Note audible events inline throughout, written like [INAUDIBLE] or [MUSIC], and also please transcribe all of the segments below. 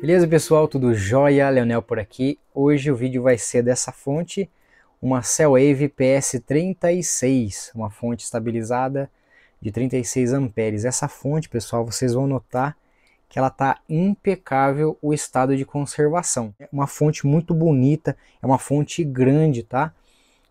Beleza, pessoal? Tudo jóia? Leonel por aqui. Hoje o vídeo vai ser dessa fonte, uma Cellwave PS36, uma fonte estabilizada de 36 amperes. Essa fonte, pessoal, vocês vão notar que ela está impecável o estado de conservação. É uma fonte muito bonita, é uma fonte grande, tá?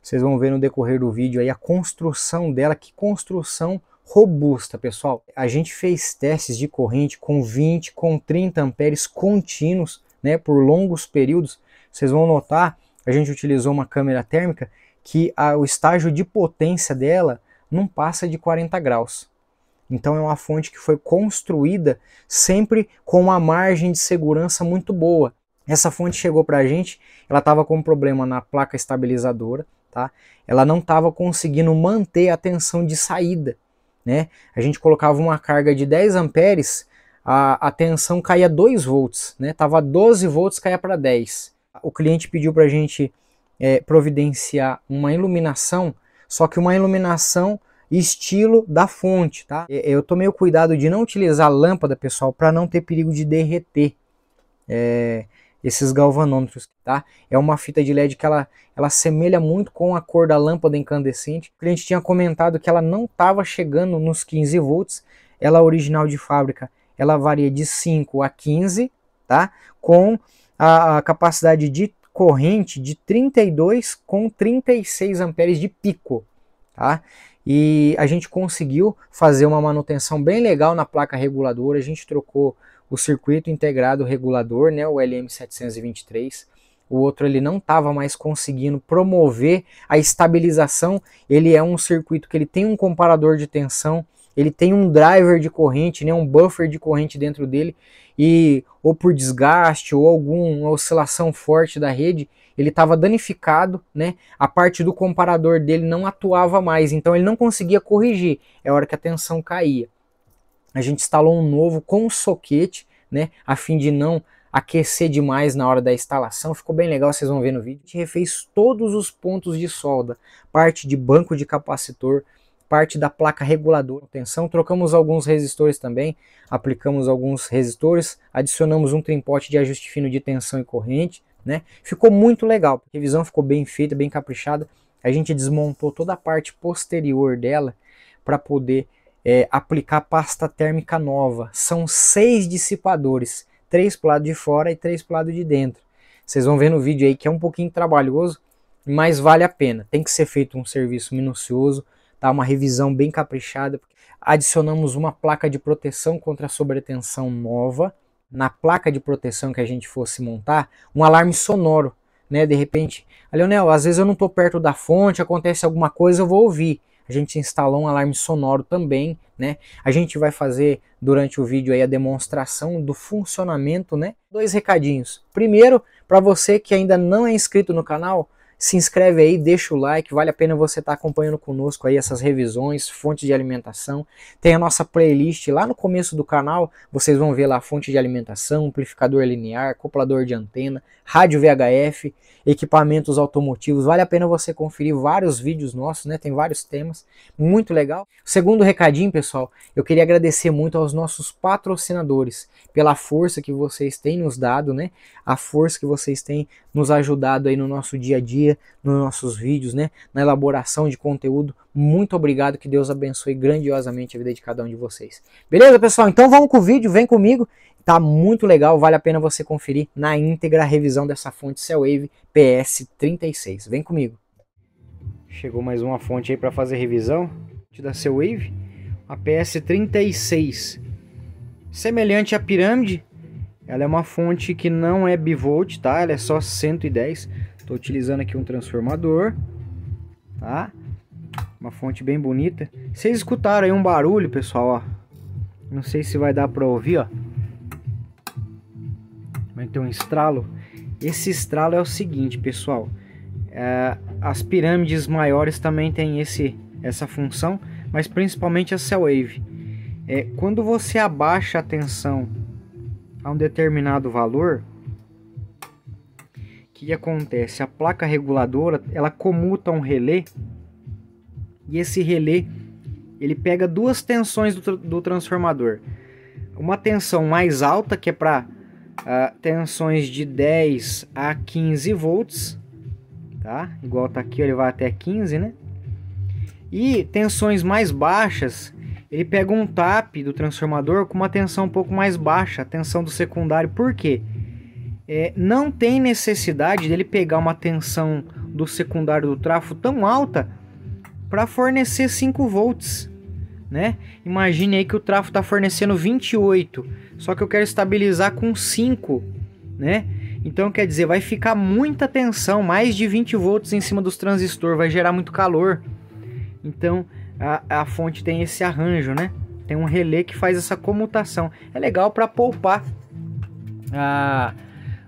Vocês vão ver no decorrer do vídeo aí a construção dela, que construção robusta, pessoal. A gente fez testes de corrente com 20, com 30 amperes contínuos, né, por longos períodos. Vocês vão notar, a gente utilizou uma câmera térmica que a, o estágio de potência dela não passa de 40 graus. Então é uma fonte que foi construída sempre com uma margem de segurança muito boa. Essa fonte chegou para a gente, ela estava com um problema na placa estabilizadora, tá? Ela não estava conseguindo manter a tensão de saída. Né? A gente colocava uma carga de 10 amperes, a, a tensão caía 2 volts, né? Tava 12 volts, caía para 10. O cliente pediu para a gente é, providenciar uma iluminação, só que uma iluminação estilo da fonte, tá? Eu tomei o cuidado de não utilizar lâmpada, pessoal, para não ter perigo de derreter. É, esses galvanômetros, tá? É uma fita de LED que ela, ela semelha muito com a cor da lâmpada incandescente. O cliente tinha comentado que ela não estava chegando nos 15 volts, ela original de fábrica, ela varia de 5 a 15, tá? Com a, a capacidade de corrente de 32 com 36 amperes de pico, tá? E a gente conseguiu fazer uma manutenção bem legal na placa reguladora, a gente trocou o circuito integrado regulador, né, o LM723. O outro ele não estava mais conseguindo promover a estabilização. Ele é um circuito que ele tem um comparador de tensão, ele tem um driver de corrente, né, um buffer de corrente dentro dele e ou por desgaste ou alguma oscilação forte da rede, ele estava danificado, né? A parte do comparador dele não atuava mais, então ele não conseguia corrigir. É hora que a tensão caía. A gente instalou um novo com soquete né? A fim de não aquecer demais na hora da instalação, ficou bem legal, vocês vão ver no vídeo. A gente refez todos os pontos de solda, parte de banco de capacitor, parte da placa reguladora tensão, trocamos alguns resistores também, aplicamos alguns resistores, adicionamos um trimpote de ajuste fino de tensão e corrente, né? Ficou muito legal, a revisão ficou bem feita, bem caprichada, a gente desmontou toda a parte posterior dela para poder é, aplicar pasta térmica nova. São seis dissipadores, três para o lado de fora e três para o lado de dentro. Vocês vão ver no vídeo aí que é um pouquinho trabalhoso, mas vale a pena. Tem que ser feito um serviço minucioso, tá? uma revisão bem caprichada. Adicionamos uma placa de proteção contra a sobretensão nova. Na placa de proteção que a gente fosse montar, um alarme sonoro né? De repente, ah, Leonel, às vezes eu não estou perto da fonte, acontece alguma coisa, eu vou ouvir a gente instalou um alarme sonoro também, né? A gente vai fazer durante o vídeo aí a demonstração do funcionamento, né? Dois recadinhos. Primeiro, para você que ainda não é inscrito no canal, se inscreve aí, deixa o like, vale a pena você estar tá acompanhando conosco aí essas revisões, fontes de alimentação. Tem a nossa playlist lá no começo do canal, vocês vão ver lá fonte de alimentação, amplificador linear, acoplador de antena, rádio VHF, equipamentos automotivos. Vale a pena você conferir vários vídeos nossos, né? Tem vários temas, muito legal. Segundo recadinho, pessoal, eu queria agradecer muito aos nossos patrocinadores pela força que vocês têm nos dado, né? A força que vocês têm nos ajudado aí no nosso dia a dia nos nossos vídeos, né? Na elaboração de conteúdo. Muito obrigado, que Deus abençoe grandiosamente a vida de cada um de vocês. Beleza, pessoal? Então vamos com o vídeo, vem comigo. Tá muito legal, vale a pena você conferir na íntegra a revisão dessa fonte Cellwave PS36. Vem comigo. Chegou mais uma fonte aí para fazer revisão da Cellwave, a PS36. Semelhante à pirâmide, ela é uma fonte que não é bivolt, tá? Ela é só 110. Estou utilizando aqui um transformador, tá? Uma fonte bem bonita. Vocês escutaram aí um barulho, pessoal, ó. Não sei se vai dar para ouvir, ó. Vai ter um estralo. Esse estralo é o seguinte, pessoal. É, as pirâmides maiores também têm esse, essa função, mas principalmente a cell wave. É, quando você abaixa a tensão a um determinado valor, que acontece? A placa reguladora, ela comuta um relé e esse relé, ele pega duas tensões do, do transformador. Uma tensão mais alta, que é para uh, ah, tensões de 10 a 15 volts, tá? Igual tá aqui, ele vai até 15, né? E tensões mais baixas, ele pega um tap do transformador com uma tensão um pouco mais baixa, a tensão do secundário. Por quê? é, não tem necessidade dele pegar uma tensão do secundário do trafo tão alta para fornecer 5 volts. Né? Imagine aí que o trafo está fornecendo 28, só que eu quero estabilizar com 5, né? Então quer dizer, vai ficar muita tensão, mais de 20 volts em cima dos transistores, vai gerar muito calor. Então a, a fonte tem esse arranjo, né? Tem um relé que faz essa comutação. É legal para poupar a, ah,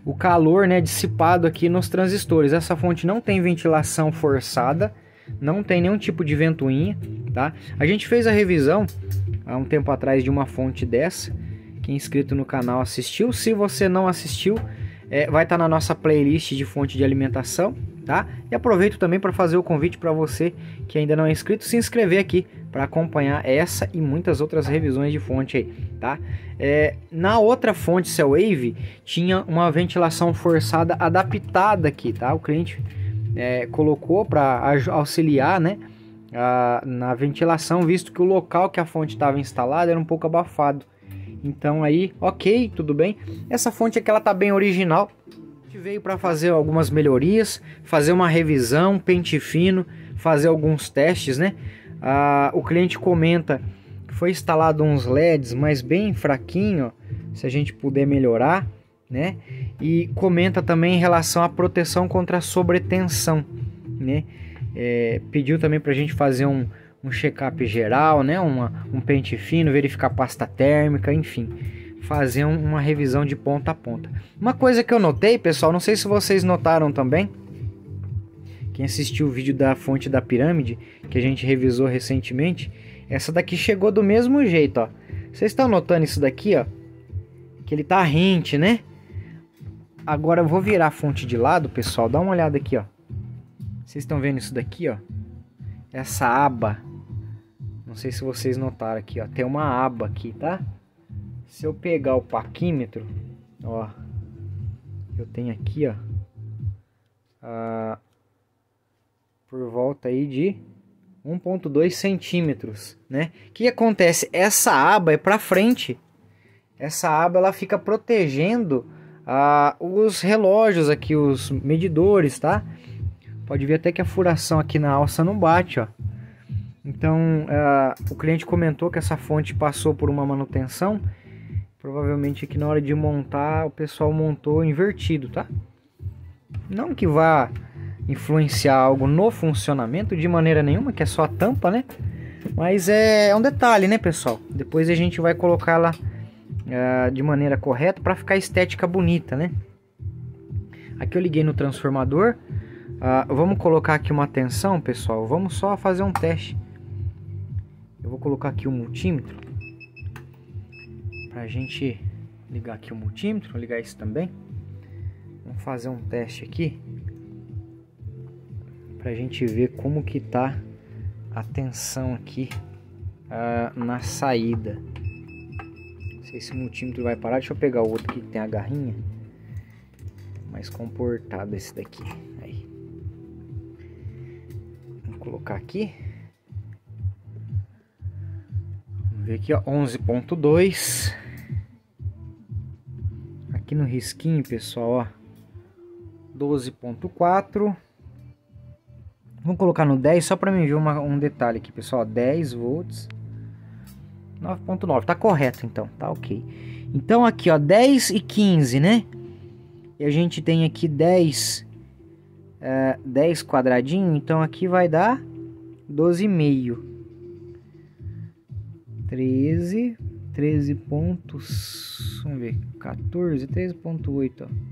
o calor né, dissipado aqui nos transistores. Essa fonte não tem ventilação forçada, não tem nenhum tipo de ventoinha, tá? A gente fez a revisão há um tempo atrás de uma fonte dessa. Quem é inscrito no canal assistiu. Se você não assistiu, é, vai estar tá na nossa playlist de fonte de alimentação, tá? E aproveito também para fazer o convite para você que ainda não é inscrito, se inscrever aqui para acompanhar essa e muitas outras revisões de fonte aí, tá? É, na outra fonte Wave tinha uma ventilação forçada adaptada aqui, tá? O cliente é, colocou para auxiliar, né? A, na ventilação, visto que o local que a fonte estava instalada era um pouco abafado. Então aí, ok, tudo bem. Essa fonte aqui ela tá bem original, gente veio para fazer algumas melhorias, fazer uma revisão, pente fino, fazer alguns testes, né? Ah, o cliente comenta que foi instalado uns LEDs, mas bem fraquinho, se a gente puder melhorar, né? E comenta também em relação à proteção contra a sobretensão, né? É, pediu também para a gente fazer um, um check-up geral, né? Uma, um pente fino, verificar pasta térmica, enfim fazer uma revisão de ponta a ponta. Uma coisa que eu notei, pessoal, não sei se vocês notaram também, quem assistiu o vídeo da fonte da pirâmide, que a gente revisou recentemente, essa daqui chegou do mesmo jeito, ó. Vocês estão notando isso daqui, ó? Que ele tá rente, né? Agora eu vou virar a fonte de lado, pessoal. Dá uma olhada aqui, ó. Vocês estão vendo isso daqui, ó? Essa aba. Não sei se vocês notaram aqui, ó. Tem uma aba aqui, tá? Se eu pegar o paquímetro, ó, eu tenho aqui, ó, a, por volta aí de 1.2 centímetros, né? O que acontece? Essa aba é para frente. Essa aba ela fica protegendo a, os relógios aqui, os medidores, tá? Pode ver até que a furação aqui na alça não bate, ó. Então, o cliente comentou que essa fonte passou por uma manutenção Provavelmente aqui na hora de montar, o pessoal montou invertido, tá? Não que vá influenciar algo no funcionamento de maneira nenhuma, que é só a tampa, né? Mas é, é um detalhe, né, pessoal? Depois a gente vai colocá-la uh, de maneira correta para ficar estética bonita, né? Aqui eu liguei no transformador. Uh, vamos colocar aqui uma tensão, pessoal. Vamos só fazer um teste. Eu vou colocar aqui o um multímetro para a gente ligar aqui o multímetro, ligar isso também. Vamos fazer um teste aqui para a gente ver como que tá a tensão aqui uh, na saída. Não sei se o multímetro vai parar. Deixa eu pegar o outro aqui que tem a garrinha. Mais comportado esse daqui. Aí. Vamos colocar aqui. Vamos ver aqui, ó. 11.2 aqui no risquinho, pessoal, ó, 12.4. Vamos colocar no 10 só para mim ver uma, um detalhe aqui, pessoal, 10 volts, 9.9, tá correto então, tá ok. Então aqui, ó, 10 e 15, né? E a gente tem aqui 10, uh, 10 quadradinho, então aqui vai dar 12,5. 13 13 pontos. Vamos ver. 14, 13.8, ó.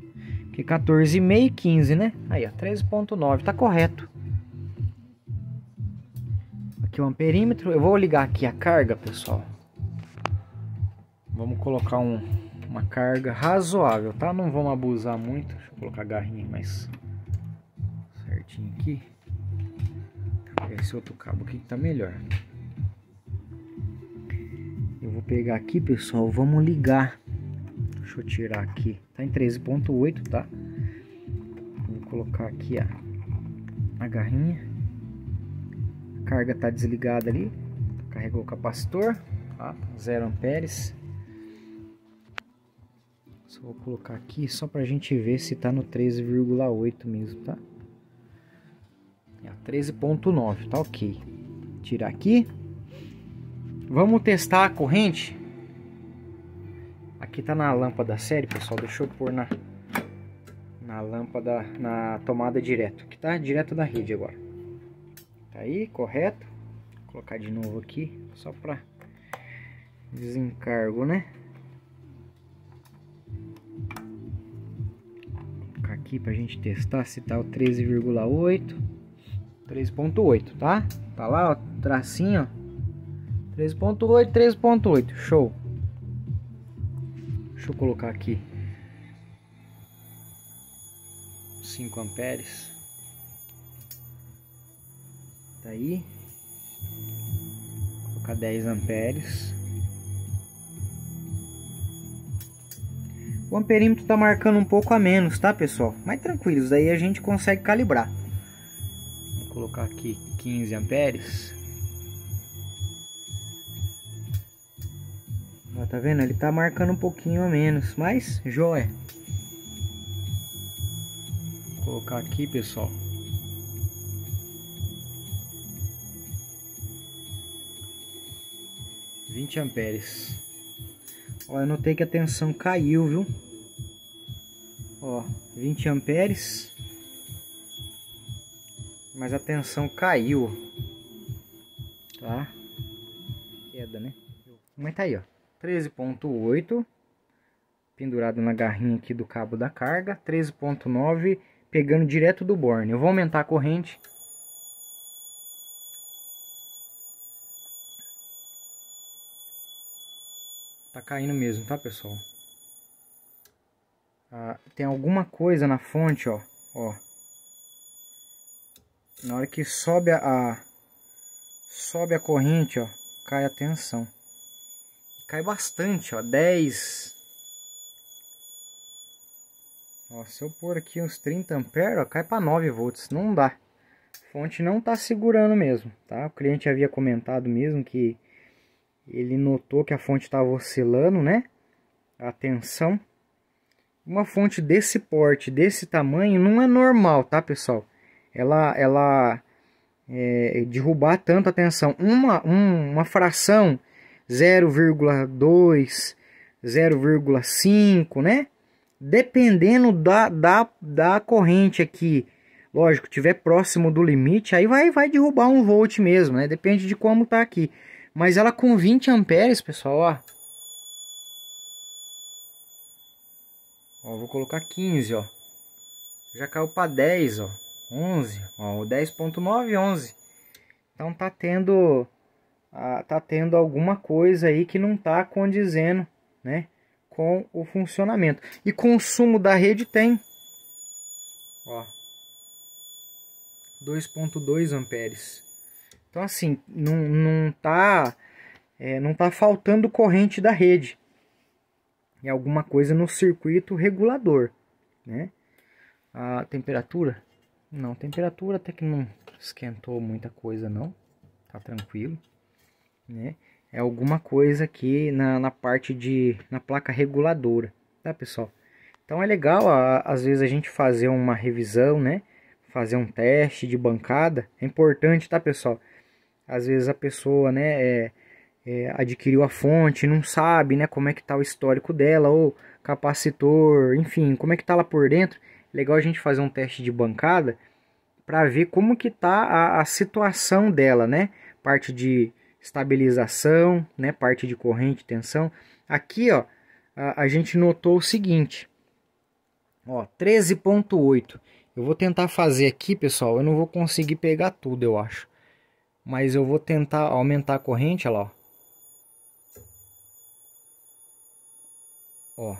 14,5 e 15, né? Aí, ó, 13.9, tá correto. Aqui é o amperímetro. Eu vou ligar aqui a carga, pessoal. Vamos colocar um, uma carga razoável, tá? Não vamos abusar muito. Deixa eu colocar a garrinha mais certinho aqui. Esse outro cabo aqui que tá melhor. Eu vou pegar aqui, pessoal, vamos ligar. Deixa eu tirar aqui. Tá em 13.8, tá? Vou colocar aqui a, a garrinha. A carga tá desligada ali. Carregou o capacitor, tá? 0 amperes. Só vou colocar aqui só pra gente ver se tá no 13,8 mesmo, tá? É 13.9, tá ok. Tirar aqui. Vamos testar a corrente. Aqui tá na lâmpada série, pessoal. Deixa eu pôr na, na lâmpada, na tomada direto. Que tá direto da rede agora. Tá aí, correto. Vou colocar de novo aqui, só pra desencargo, né? Vou colocar aqui pra gente testar se tá o 13,8. 3.8, tá? Tá lá, ó, tracinho, ó. 13.8, 13.8, show. Deixa eu colocar aqui. 5 amperes. Tá aí. Vou colocar 10 amperes. O amperímetro tá marcando um pouco a menos, tá, pessoal? Mas tranquilos, daí a gente consegue calibrar. Vou colocar aqui 15 amperes. Ó, tá vendo? Ele tá marcando um pouquinho a menos, mas joia. Vou colocar aqui, pessoal. Vinte amperes. Ó, eu notei que a tensão caiu, viu? Ó, 20 amperes. Mas a tensão caiu, tá? Queda, né? Mas tá aí, ó. 13.8 pendurado na garrinha aqui do cabo da carga, 13.9 pegando direto do borne. Eu vou aumentar a corrente. Tá caindo mesmo, tá pessoal? Ah, tem alguma coisa na fonte, ó, ó. Na hora que sobe a, a sobe a corrente, ó, cai a tensão. Cai bastante, ó. 10. Ó, se eu pôr aqui uns 30 amperes, cai para 9 volts. Não dá. fonte não tá segurando mesmo, tá? O cliente havia comentado mesmo que ele notou que a fonte estava oscilando, né? A tensão. Uma fonte desse porte, desse tamanho, não é normal, tá, pessoal? Ela, ela é, derrubar tanto a tensão. Uma, um, uma fração 0,2, 0,5, né? Dependendo da, da, da corrente aqui, lógico, tiver próximo do limite, aí vai, vai derrubar um volt mesmo, né? Depende de como tá aqui. Mas ela com 20 amperes, pessoal, ó. ó vou colocar 15, ó. Já caiu para 10, ó. 11, ó, 10.9 11. Então tá tendo tá tendo alguma coisa aí que não tá condizendo, né, com o funcionamento. E consumo da rede tem, ó, 2.2 amperes. Então assim, não, não tá é, não tá faltando corrente da rede. É alguma coisa no circuito regulador, né? A temperatura? Não, temperatura até que não esquentou muita coisa não. Tá tranquilo né? É alguma coisa aqui na, na parte de na placa reguladora, tá pessoal? Então é legal a, às vezes a gente fazer uma revisão, né? Fazer um teste de bancada é importante, tá pessoal? Às vezes a pessoa, né? É, é, adquiriu a fonte, não sabe, né? Como é que tá o histórico dela ou capacitor, enfim, como é que tá lá por dentro? Legal a gente fazer um teste de bancada para ver como que tá a, a, situação dela, né? Parte de estabilização, né, parte de corrente, tensão. Aqui, ó, a, a gente notou o seguinte, ó, 13.8. Eu vou tentar fazer aqui, pessoal, eu não vou conseguir pegar tudo, eu acho. Mas eu vou tentar aumentar a corrente, olha lá, ó. ó.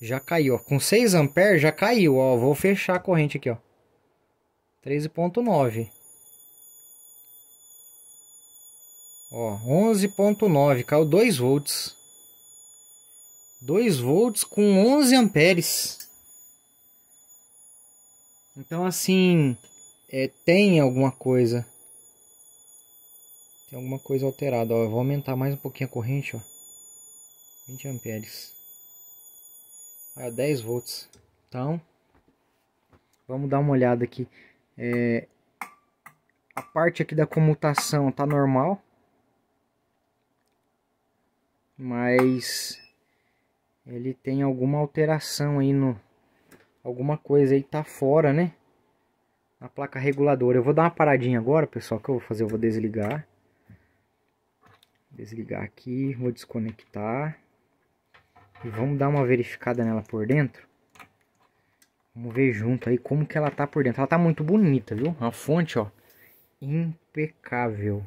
Já caiu, ó. Com 6 amperes já caiu, ó. Vou fechar a corrente aqui, ó. 13.9. Ó, 11.9, caiu 2 volts. 2 volts com 11 amperes. Então assim, é, tem alguma coisa. Tem alguma coisa alterada, ó. Eu vou aumentar mais um pouquinho a corrente, ó. 20 amperes. Ah, 10 volts. Então, vamos dar uma olhada aqui. É, a parte aqui da comutação tá normal mas ele tem alguma alteração aí no alguma coisa aí tá fora, né? Na placa reguladora. Eu vou dar uma paradinha agora, pessoal, que eu vou fazer, eu vou desligar. Desligar aqui, vou desconectar. E vamos dar uma verificada nela por dentro. Vamos ver junto aí como que ela tá por dentro. Ela tá muito bonita, viu? A fonte, ó, impecável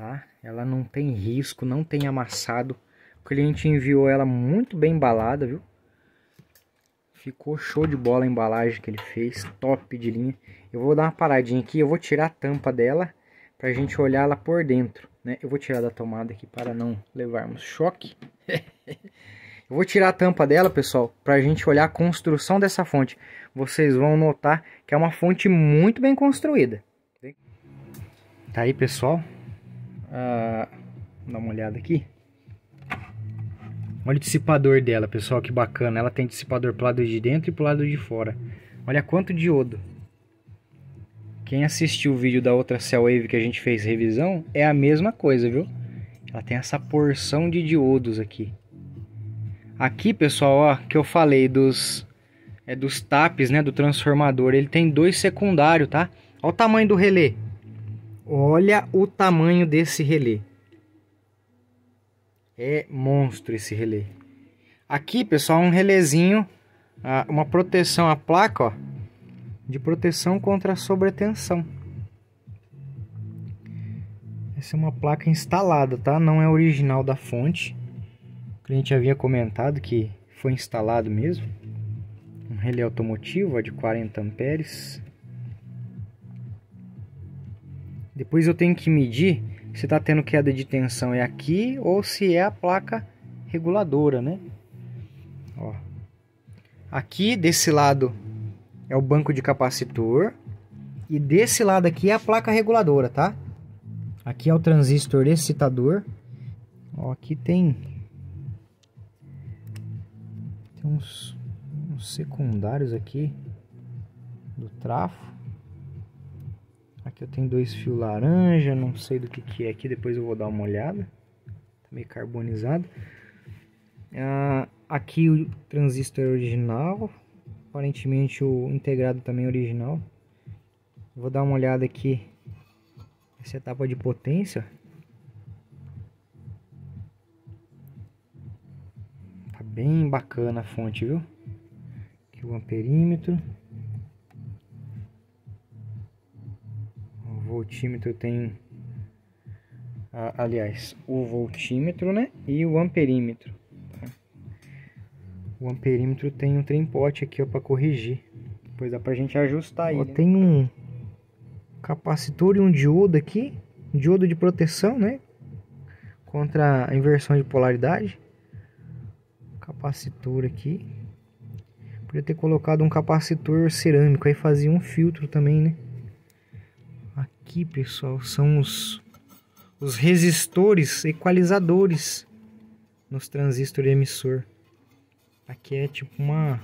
tá? Ela não tem risco, não tem amassado. O cliente enviou ela muito bem embalada, viu? Ficou show de bola a embalagem que ele fez, top de linha. Eu vou dar uma paradinha aqui, eu vou tirar a tampa dela pra gente olhar ela por dentro, né? Eu vou tirar da tomada aqui para não levarmos choque. [LAUGHS] eu vou tirar a tampa dela, pessoal, pra gente olhar a construção dessa fonte. Vocês vão notar que é uma fonte muito bem construída. Tá aí, pessoal, ah, dá uma olhada aqui. Olha o dissipador dela, pessoal, que bacana. Ela tem dissipador pro lado de dentro e pro lado de fora. Olha quanto diodo. Quem assistiu o vídeo da outra Cell Wave que a gente fez revisão, é a mesma coisa, viu? Ela tem essa porção de diodos aqui. Aqui, pessoal, ó, que eu falei dos é dos taps, né, do transformador, ele tem dois secundário, tá? Olha o tamanho do relé. Olha o tamanho desse relé. É monstro esse relé. Aqui, pessoal, um relézinho, uma proteção, a placa, ó, de proteção contra a sobretensão. Essa é uma placa instalada, tá? Não é original da fonte. O cliente havia comentado que foi instalado mesmo. Um relé automotivo ó, de 40 amperes. Depois eu tenho que medir se está tendo queda de tensão é aqui ou se é a placa reguladora, né? Ó. Aqui desse lado é o banco de capacitor e desse lado aqui é a placa reguladora, tá? Aqui é o transistor excitador. Ó, aqui tem, tem uns, uns secundários aqui do trafo. Aqui eu tenho dois fios laranja, não sei do que, que é aqui, depois eu vou dar uma olhada. Tá meio carbonizado. Ah, aqui o transistor original, aparentemente o integrado também é original. Vou dar uma olhada aqui essa etapa de potência. Tá bem bacana a fonte, viu? Aqui o amperímetro. voltímetro tem. Aliás, o voltímetro né, e o amperímetro. Tá? O amperímetro tem um trempote aqui para corrigir. Depois dá a gente ajustar aí. Ó, tem um capacitor e um diodo aqui. Um diodo de proteção, né? Contra a inversão de polaridade. Capacitor aqui. Podia ter colocado um capacitor cerâmico. Aí fazia um filtro também, né? aqui, pessoal, são os, os resistores, equalizadores nos transistor emissor. Aqui é tipo uma,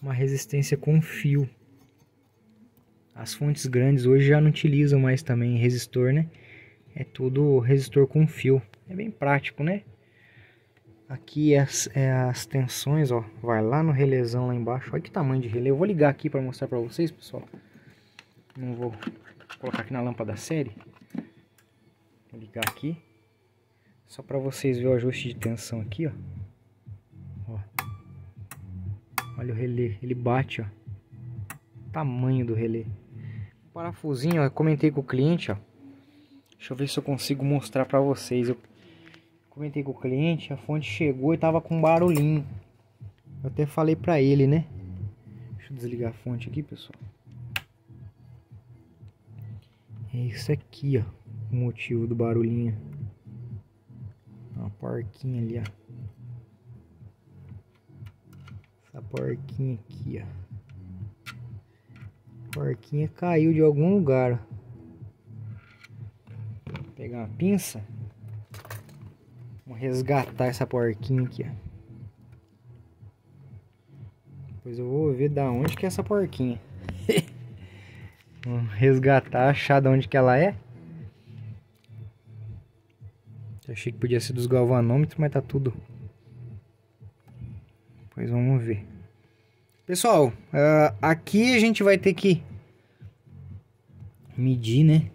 uma resistência com fio. As fontes grandes hoje já não utilizam mais também resistor, né? É tudo resistor com fio. É bem prático, né? Aqui é as, é as tensões, ó. Vai lá no relézão lá embaixo. Olha que tamanho de relé. Eu vou ligar aqui para mostrar para vocês, pessoal. Não vou colocar aqui na lâmpada série. Vou ligar aqui. Só para vocês verem o ajuste de tensão aqui, ó. ó. Olha o relé, ele bate, ó. tamanho do relé. O parafusinho, ó, eu comentei com o cliente, ó. Deixa eu ver se eu consigo mostrar para vocês. Eu comentei com o cliente, a fonte chegou e tava com barulhinho. Eu até falei para ele, né? Deixa eu desligar a fonte aqui, pessoal. É isso aqui, ó. O motivo do barulhinho. Uma porquinha ali, ó. Essa porquinha aqui, ó. porquinha caiu de algum lugar, ó. Vou pegar uma pinça. Vamos resgatar essa porquinha aqui, ó. Depois eu vou ver da onde que é essa porquinha. Vamos resgatar, achar de onde que ela é. Eu achei que podia ser dos galvanômetros, mas tá tudo. Pois vamos ver. Pessoal, uh, aqui a gente vai ter que medir, né?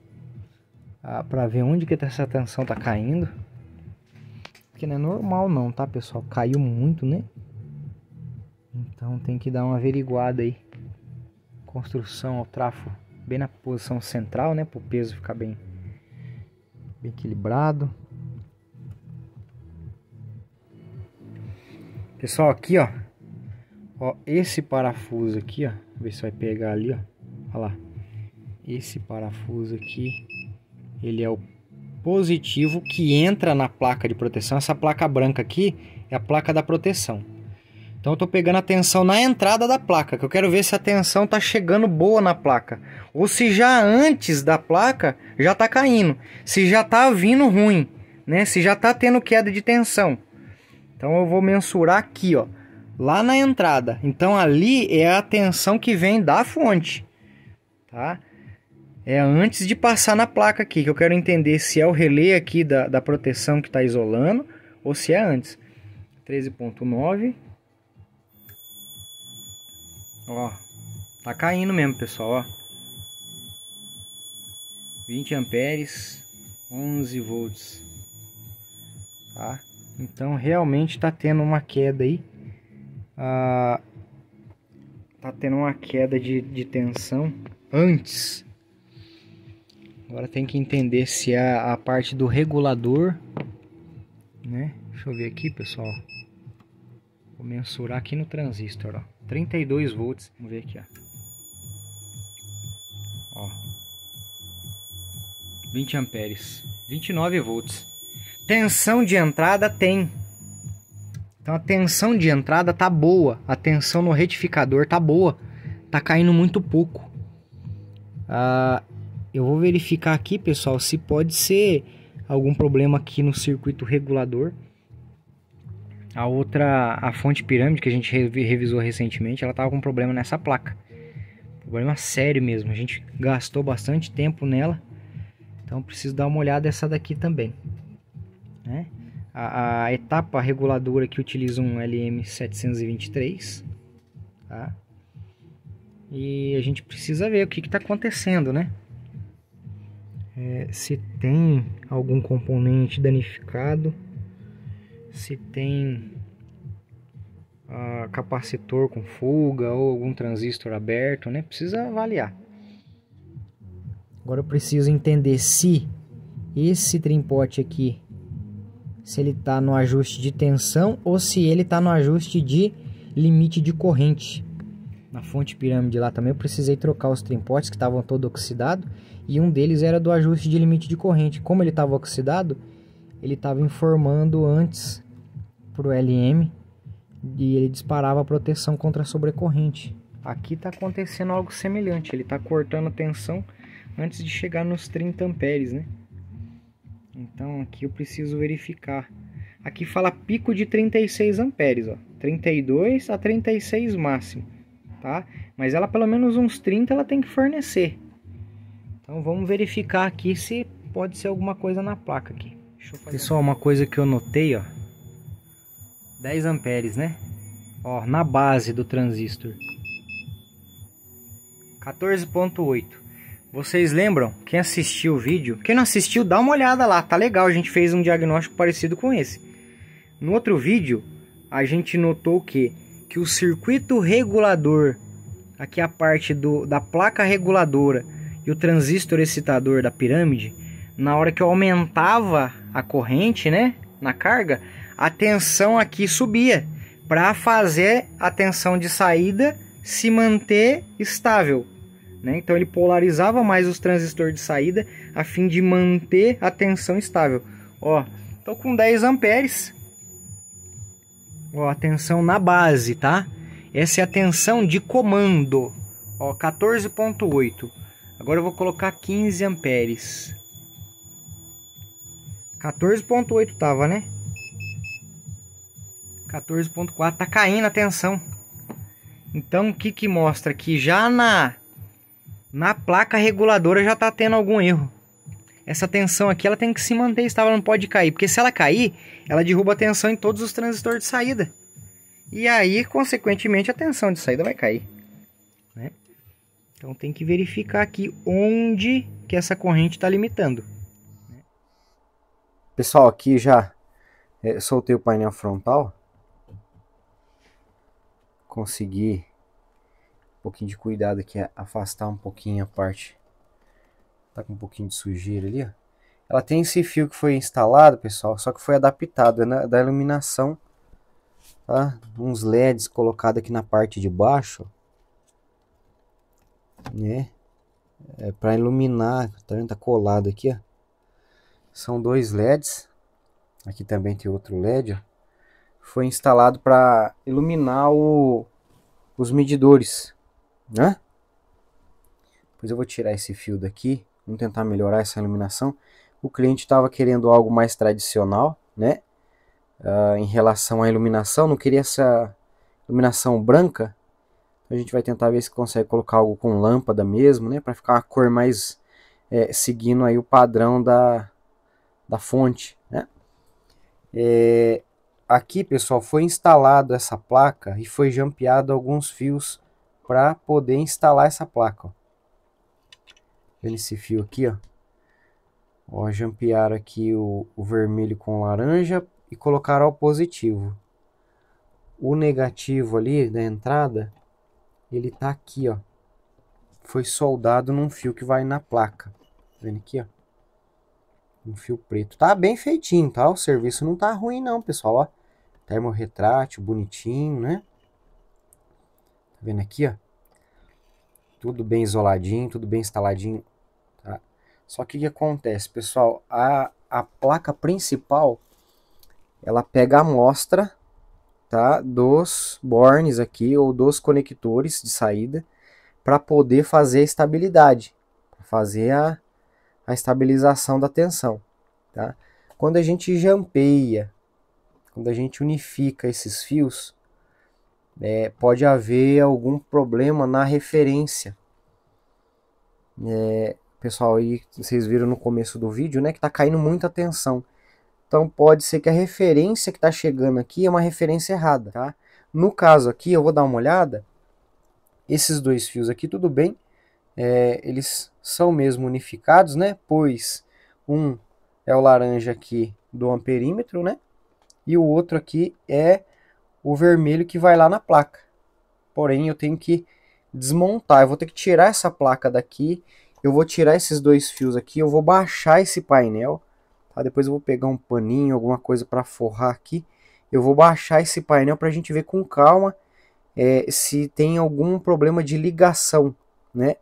Ah, pra ver onde que tá essa tensão tá caindo. Que não é normal não, tá pessoal? Caiu muito, né? Então tem que dar uma averiguada aí. Construção ao trafo bem na posição central, né? Para o peso ficar bem, bem equilibrado. Pessoal, aqui, ó. Ó, esse parafuso aqui, ó. Ver se vai pegar ali, ó. Olha lá. Esse parafuso aqui, ele é o positivo que entra na placa de proteção. Essa placa branca aqui é a placa da proteção. Então eu estou pegando a tensão na entrada da placa, que eu quero ver se a tensão está chegando boa na placa. Ou se já antes da placa já está caindo, se já está vindo ruim, né? se já está tendo queda de tensão. Então eu vou mensurar aqui, ó, lá na entrada. Então ali é a tensão que vem da fonte. Tá? É antes de passar na placa aqui, que eu quero entender se é o relé aqui da, da proteção que está isolando ou se é antes. 13.9 Ó, tá caindo mesmo, pessoal, ó. 20 amperes, 11 volts. Tá? Então realmente tá tendo uma queda aí. Ah, tá tendo uma queda de, de tensão antes. Agora tem que entender se é a parte do regulador, né? Deixa eu ver aqui, pessoal. Vou mensurar aqui no transistor, ó. 32 volts. Vamos ver aqui, ó. ó. 20 amperes, 29 volts. Tensão de entrada tem. Então a tensão de entrada tá boa, a tensão no retificador tá boa, tá caindo muito pouco. Ah, eu vou verificar aqui, pessoal, se pode ser algum problema aqui no circuito regulador. A outra, a fonte pirâmide que a gente revisou recentemente, ela estava com problema nessa placa. Problema sério mesmo. A gente gastou bastante tempo nela. Então preciso dar uma olhada essa daqui também. Né? A, a, etapa reguladora que utiliza um LM723. Tá? E a gente precisa ver o que está acontecendo, né? É, se tem algum componente danificado se tem uh, capacitor com fuga ou algum transistor aberto, né? Precisa avaliar. Agora eu preciso entender se esse trimpote aqui, se ele está no ajuste de tensão ou se ele está no ajuste de limite de corrente. Na fonte pirâmide lá também eu precisei trocar os trimpotes que estavam todo oxidado e um deles era do ajuste de limite de corrente. Como ele estava oxidado, ele estava informando antes para o LM e ele disparava a proteção contra a sobrecorrente. Aqui está acontecendo algo semelhante, ele está cortando a tensão antes de chegar nos 30 amperes, né? Então aqui eu preciso verificar. Aqui fala pico de 36 amperes, ó, 32 a 36 máximo, tá? Mas ela pelo menos uns 30 ela tem que fornecer. Então vamos verificar aqui se pode ser alguma coisa na placa aqui. Pessoal, uma coisa que eu notei, ó. 10 amperes, né? Ó, na base do transistor. 14.8. Vocês lembram? Quem assistiu o vídeo, quem não assistiu, dá uma olhada lá, tá legal, a gente fez um diagnóstico parecido com esse. No outro vídeo, a gente notou que que o circuito regulador, aqui a parte do, da placa reguladora e o transistor excitador da pirâmide, na hora que eu aumentava a corrente, né, na carga, a tensão aqui subia para fazer a tensão de saída se manter estável. Né? Então ele polarizava mais os transistores de saída a fim de manter a tensão estável. Ó, tô com 10 amperes. Ó, a tensão na base, tá? Essa é a tensão de comando. Ó, 14.8. Agora eu vou colocar 15 amperes. 14.8 tava, né? 14.4 tá caindo a tensão. Então o que que mostra que já na na placa reguladora já tá tendo algum erro. Essa tensão aqui ela tem que se manter estável, não pode cair, porque se ela cair, ela derruba a tensão em todos os transistores de saída. E aí, consequentemente, a tensão de saída vai cair, né? Então tem que verificar aqui onde que essa corrente está limitando. Pessoal, aqui já é, soltei o painel frontal. Consegui um pouquinho de cuidado aqui, afastar um pouquinho a parte. Tá com um pouquinho de sujeira ali, ó. Ela tem esse fio que foi instalado, pessoal, só que foi adaptado né, da iluminação, tá? Uns LEDs colocados aqui na parte de baixo, né? É para iluminar, tá vendo? Tá colado aqui, ó. São dois LEDs. Aqui também tem outro LED. Ó. Foi instalado para iluminar o, os medidores. Né? Depois eu vou tirar esse fio daqui. Vamos tentar melhorar essa iluminação. O cliente estava querendo algo mais tradicional, né? Uh, em relação à iluminação, não queria essa iluminação branca. Então, a gente vai tentar ver se consegue colocar algo com lâmpada mesmo, né? Para ficar uma cor mais é, seguindo aí o padrão da, da fonte, né? É, aqui, pessoal, foi instalado essa placa e foi jampeado alguns fios para poder instalar essa placa. Ó. Vendo esse fio aqui, ó. Ó, jampearam aqui o, o vermelho com laranja e colocaram ao positivo. O negativo ali da entrada, ele tá aqui, ó. Foi soldado num fio que vai na placa. Tá vendo aqui, ó um fio preto. Tá bem feitinho, tá? O serviço não tá ruim não, pessoal, ó. Termorretrátil, bonitinho, né? Tá vendo aqui, ó? Tudo bem isoladinho, tudo bem instaladinho, tá? Só que o que acontece, pessoal? A, a placa principal, ela pega a amostra, tá? Dos bornes aqui, ou dos conectores de saída, para poder fazer a estabilidade, fazer a a estabilização da tensão. Tá? Quando a gente jampeia, quando a gente unifica esses fios, é, pode haver algum problema na referência. É, pessoal, aí vocês viram no começo do vídeo, né, que está caindo muita tensão. Então pode ser que a referência que está chegando aqui é uma referência errada, tá? No caso aqui, eu vou dar uma olhada. Esses dois fios aqui, tudo bem, é, eles são mesmo unificados, né? Pois um é o laranja aqui do amperímetro, né? E o outro aqui é o vermelho que vai lá na placa. Porém, eu tenho que desmontar, eu vou ter que tirar essa placa daqui, eu vou tirar esses dois fios aqui, eu vou baixar esse painel, tá? Depois eu vou pegar um paninho, alguma coisa para forrar aqui. Eu vou baixar esse painel para a gente ver com calma é, se tem algum problema de ligação, né?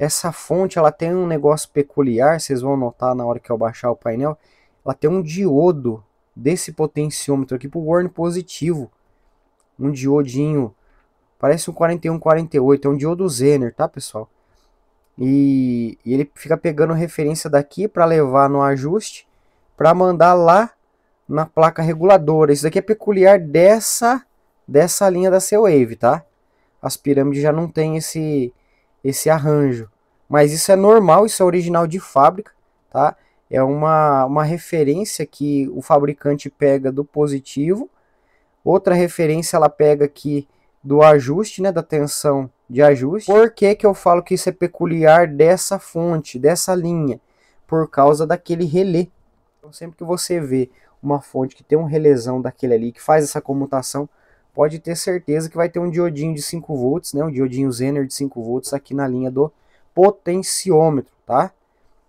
Essa fonte ela tem um negócio peculiar, vocês vão notar na hora que eu baixar o painel, ela tem um diodo desse potenciômetro aqui para o warn positivo. Um diodinho, parece um 4148, é um diodo Zener, tá pessoal? E, e ele fica pegando referência daqui para levar no ajuste, para mandar lá na placa reguladora. Isso daqui é peculiar dessa, dessa linha da C-Wave, tá? As pirâmides já não tem esse, esse arranjo. Mas isso é normal, isso é original de fábrica, tá? É uma, uma referência que o fabricante pega do positivo. Outra referência ela pega aqui do ajuste, né, da tensão de ajuste. Por que, que eu falo que isso é peculiar dessa fonte, dessa linha? Por causa daquele relé. Então, sempre que você vê uma fonte que tem um relézão daquele ali, que faz essa comutação, pode ter certeza que vai ter um diodinho de 5 volts, né, um diodinho Zener de 5 volts aqui na linha do potenciômetro, tá?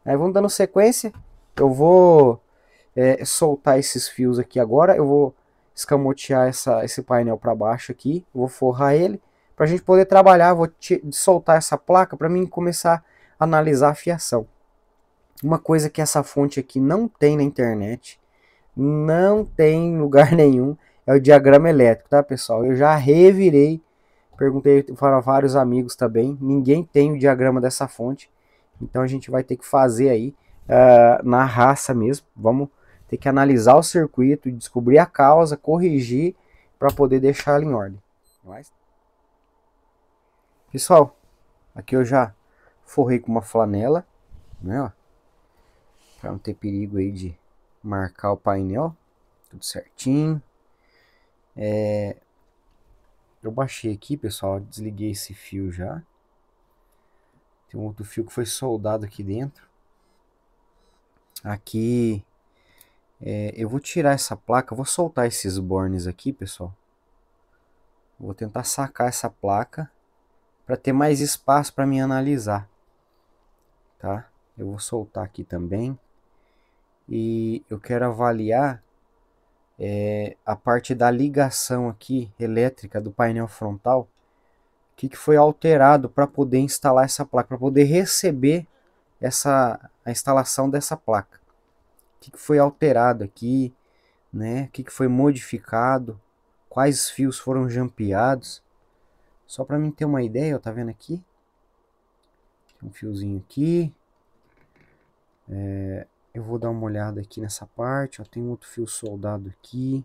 Aí vamos dando sequência, eu vou é, soltar esses fios aqui agora, eu vou escamotear essa, esse painel para baixo aqui, vou forrar ele, para a gente poder trabalhar, vou te, soltar essa placa para mim começar a analisar a fiação. Uma coisa que essa fonte aqui não tem na internet, não tem lugar [LAUGHS] nenhum, é o diagrama elétrico, tá, pessoal? Eu já revirei, perguntei para vários amigos também, ninguém tem o diagrama dessa fonte, então a gente vai ter que fazer aí uh, na raça mesmo, vamos ter que analisar o circuito, descobrir a causa, corrigir, para poder deixar ela em ordem. Mas... Pessoal, aqui eu já forrei com uma flanela, né, ó, para não ter perigo aí de marcar o painel, tudo certinho. É, eu baixei aqui, pessoal, desliguei esse fio já. Tem um outro fio que foi soldado aqui dentro. Aqui é, eu vou tirar essa placa, vou soltar esses bornes aqui, pessoal. Vou tentar sacar essa placa para ter mais espaço para me analisar. Tá? Eu vou soltar aqui também. E eu quero avaliar é, a parte da ligação aqui elétrica do painel frontal, o que, que foi alterado para poder instalar essa placa, para poder receber essa, a instalação dessa placa. O que, que foi alterado aqui, né? o que, que foi modificado, quais fios foram jampeados. Só para mim ter uma ideia, ó, tá vendo aqui? um fiozinho aqui. É, eu vou dar uma olhada aqui nessa parte, ó, tem outro fio soldado aqui.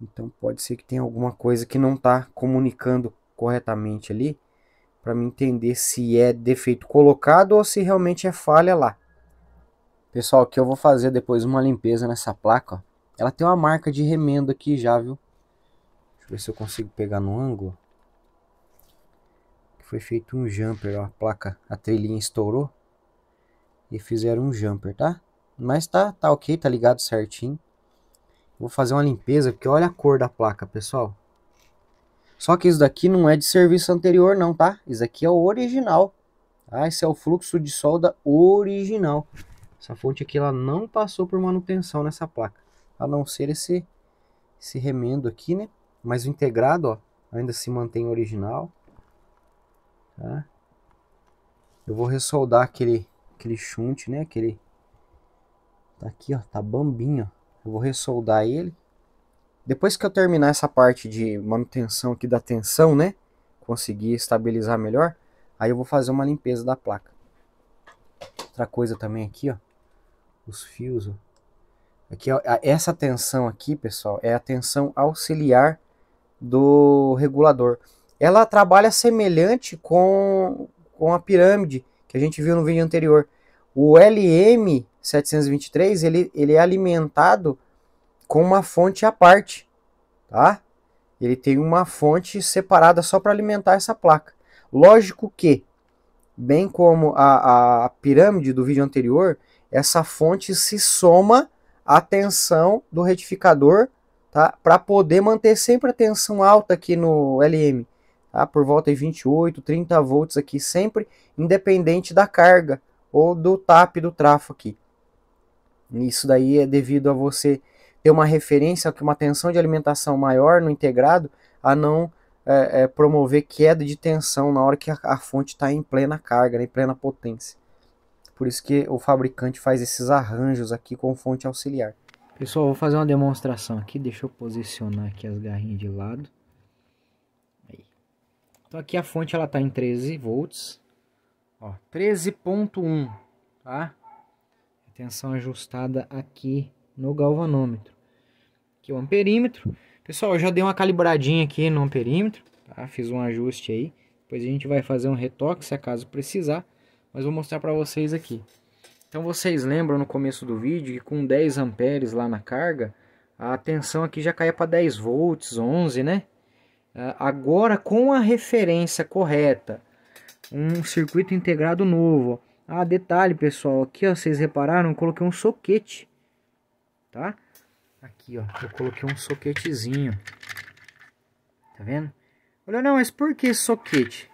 Então pode ser que tenha alguma coisa que não está comunicando corretamente ali, para me entender se é defeito colocado ou se realmente é falha lá. Pessoal, aqui eu vou fazer depois uma limpeza nessa placa, ó. Ela tem uma marca de remendo aqui já, viu? Deixa eu ver se eu consigo pegar no ângulo. Foi feito um jumper, ó, a placa, a trilhinha estourou e fizeram um jumper, tá? Mas tá, tá ok, tá ligado certinho. Vou fazer uma limpeza, porque olha a cor da placa, pessoal. Só que isso daqui não é de serviço anterior não, tá? Isso aqui é o original. Ah, Esse é o fluxo de solda original. Essa fonte aqui ela não passou por manutenção nessa placa. A não ser esse, esse remendo aqui, né? Mas o integrado, ó, ainda se mantém original. Tá? Eu vou ressoldar aquele aquele chunte, né? Aquele tá aqui, ó, tá bambinho. Eu vou ressoldar ele. Depois que eu terminar essa parte de manutenção aqui da tensão, né? Conseguir estabilizar melhor, aí eu vou fazer uma limpeza da placa. Outra coisa também aqui, ó, os fios, ó. Aqui, ó, essa tensão aqui, pessoal, é a tensão auxiliar do regulador. Ela trabalha semelhante com, com a pirâmide que a gente viu no vídeo anterior. O LM723 ele, ele é alimentado com uma fonte à parte, tá? Ele tem uma fonte separada só para alimentar essa placa. Lógico que, bem como a, a pirâmide do vídeo anterior, essa fonte se soma à tensão do retificador, tá? Para poder manter sempre a tensão alta aqui no LM tá? por volta de 28, 30 volts aqui, sempre independente da carga ou do tap do trafo aqui. Isso daí é devido a você ter uma referência, uma tensão de alimentação maior no integrado, a não é, é, promover queda de tensão na hora que a, a fonte está em plena carga, né, em plena potência. Por isso que o fabricante faz esses arranjos aqui com fonte auxiliar. Pessoal, vou fazer uma demonstração aqui. Deixa eu posicionar aqui as garrinhas de lado. Então aqui a fonte ela está em 13 volts, ó, 13.1, tá? Tensão ajustada aqui no galvanômetro. Aqui o amperímetro. Pessoal, eu já dei uma calibradinha aqui no amperímetro, tá? Fiz um ajuste aí. Depois a gente vai fazer um retoque se acaso precisar, mas vou mostrar para vocês aqui. Então vocês lembram no começo do vídeo que com 10 amperes lá na carga, a tensão aqui já caía para 10 volts, 11, né? É, agora com a referência correta, um circuito integrado novo. Ah, detalhe pessoal, aqui ó, vocês repararam, eu coloquei um soquete, tá? Aqui ó, eu coloquei um soquetezinho, tá vendo? Olha, não, mas por que soquete?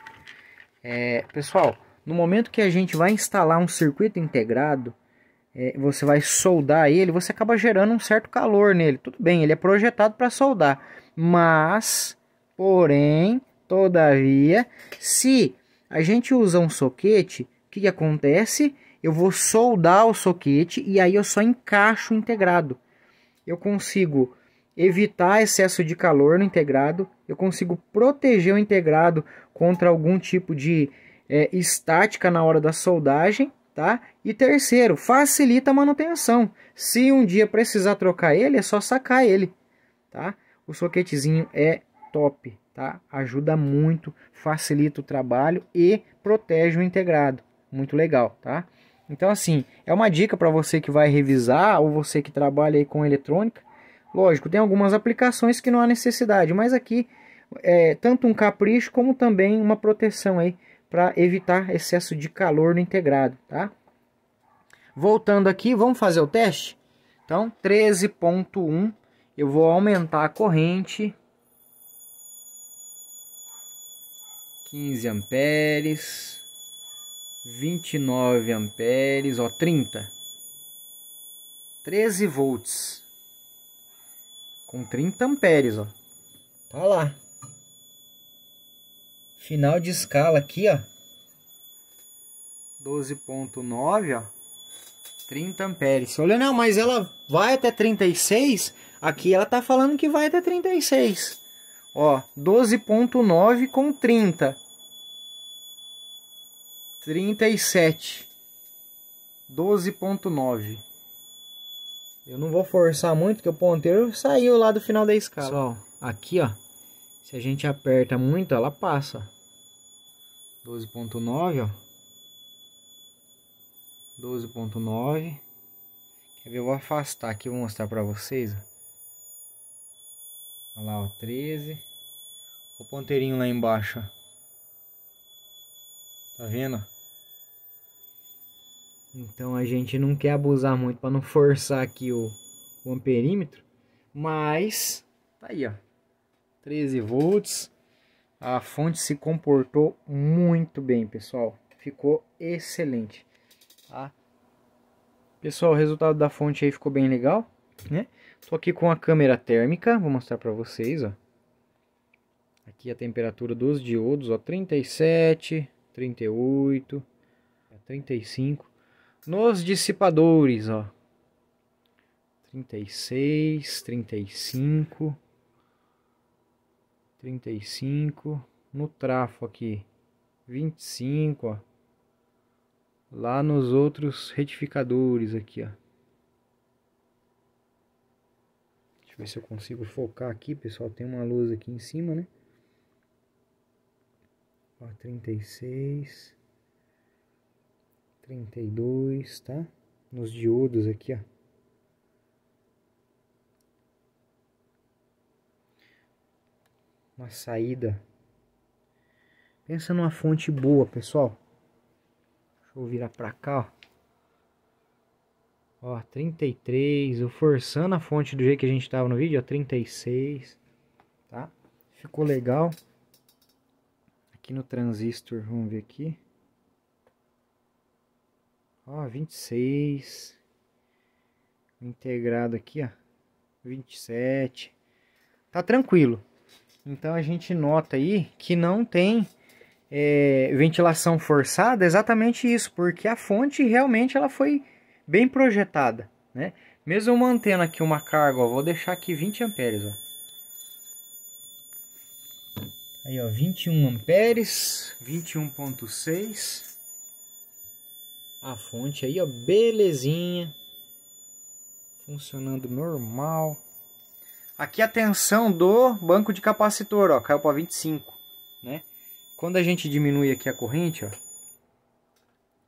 É, pessoal, no momento que a gente vai instalar um circuito integrado, é, você vai soldar ele, você acaba gerando um certo calor nele. Tudo bem, ele é projetado para soldar, mas Porém, todavia, se a gente usar um soquete, o que, que acontece? Eu vou soldar o soquete e aí eu só encaixo o integrado. Eu consigo evitar excesso de calor no integrado, eu consigo proteger o integrado contra algum tipo de é, estática na hora da soldagem, tá? E terceiro, facilita a manutenção. Se um dia precisar trocar ele, é só sacar ele, tá? O soquetezinho é top, tá? Ajuda muito, facilita o trabalho e protege o integrado. Muito legal, tá? Então assim, é uma dica para você que vai revisar ou você que trabalha aí com eletrônica. Lógico, tem algumas aplicações que não há necessidade, mas aqui é tanto um capricho como também uma proteção aí para evitar excesso de calor no integrado, tá? Voltando aqui, vamos fazer o teste? Então, 13.1, eu vou aumentar a corrente 15 amperes, 29 amperes, ó, 30. 13 volts. Com 30 amperes, ó. Tá lá. Final de escala aqui, ó. 12.9, ó. 30 amperes. Você olha, não, mas ela vai até 36. Aqui ela tá falando que vai até 36. 36. Ó, 12.9 com 30. 37. 12.9. Eu não vou forçar muito, que o ponteiro saiu lá do final da escala. Pessoal, aqui, ó. Se a gente aperta muito, ela passa. 12.9, ó. 12.9. Quer ver? Eu vou afastar aqui, vou mostrar pra vocês, ó. Olha lá, ó, 13. O ponteirinho lá embaixo, Tá vendo? Então a gente não quer abusar muito para não forçar aqui o, o amperímetro. Mas, tá aí, ó. 13 volts. A fonte se comportou muito bem, pessoal. Ficou excelente, tá? Pessoal, o resultado da fonte aí ficou bem legal, né? Estou aqui com a câmera térmica, vou mostrar para vocês, ó. Aqui a temperatura dos diodos, ó, 37, 38, 35. Nos dissipadores, ó, 36, 35, 35. No trafo aqui, 25, ó. Lá nos outros retificadores aqui, ó. Deixa eu ver se eu consigo focar aqui, pessoal. Tem uma luz aqui em cima, né? Ó, 36, 32, tá? Nos diodos aqui, ó. Uma saída. Pensa numa fonte boa, pessoal. Deixa eu virar pra cá, ó. Ó, 33, eu forçando a fonte do jeito que a gente estava no vídeo, ó, 36, tá? Ficou legal. Aqui no transistor, vamos ver aqui. Ó, 26. Integrado aqui, ó, 27. Tá tranquilo. Então a gente nota aí que não tem é, ventilação forçada, exatamente isso, porque a fonte realmente ela foi bem projetada, né? Mesmo mantendo aqui uma carga, ó, vou deixar aqui 20 amperes, ó. Aí, ó, 21 amperes, 21.6. A fonte aí, ó, belezinha. Funcionando normal. Aqui a tensão do banco de capacitor, ó, caiu para 25, né? Quando a gente diminui aqui a corrente, ó,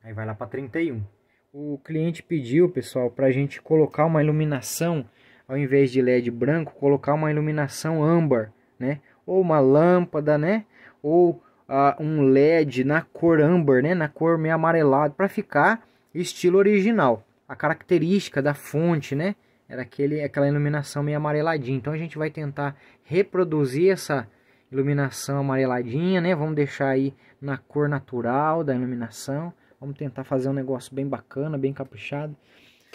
aí vai lá para 31. O cliente pediu, pessoal, para a gente colocar uma iluminação, ao invés de LED branco, colocar uma iluminação âmbar, né? Ou uma lâmpada, né? Ou uh, um LED na cor âmbar, né? Na cor meio amarelado, para ficar estilo original. A característica da fonte, né? Era aquele, aquela iluminação meio amareladinha. Então a gente vai tentar reproduzir essa iluminação amareladinha, né? Vamos deixar aí na cor natural da iluminação. Vamos tentar fazer um negócio bem bacana, bem caprichado.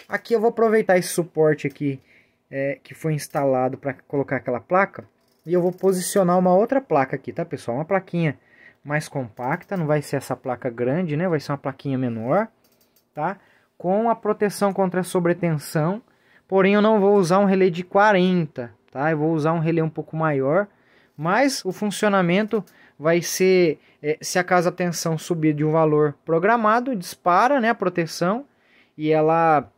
Aqui eu vou aproveitar esse suporte aqui é, que foi instalado para colocar aquela placa. E eu vou posicionar uma outra placa aqui, tá pessoal? Uma plaquinha mais compacta, não vai ser essa placa grande, né? Vai ser uma plaquinha menor, tá? Com a proteção contra a sobretensão. Porém, eu não vou usar um relé de 40, tá? Eu vou usar um relé um pouco maior. Mas o funcionamento vai ser é, se a casa tensão subir de um valor programado, dispara né, a proteção e ela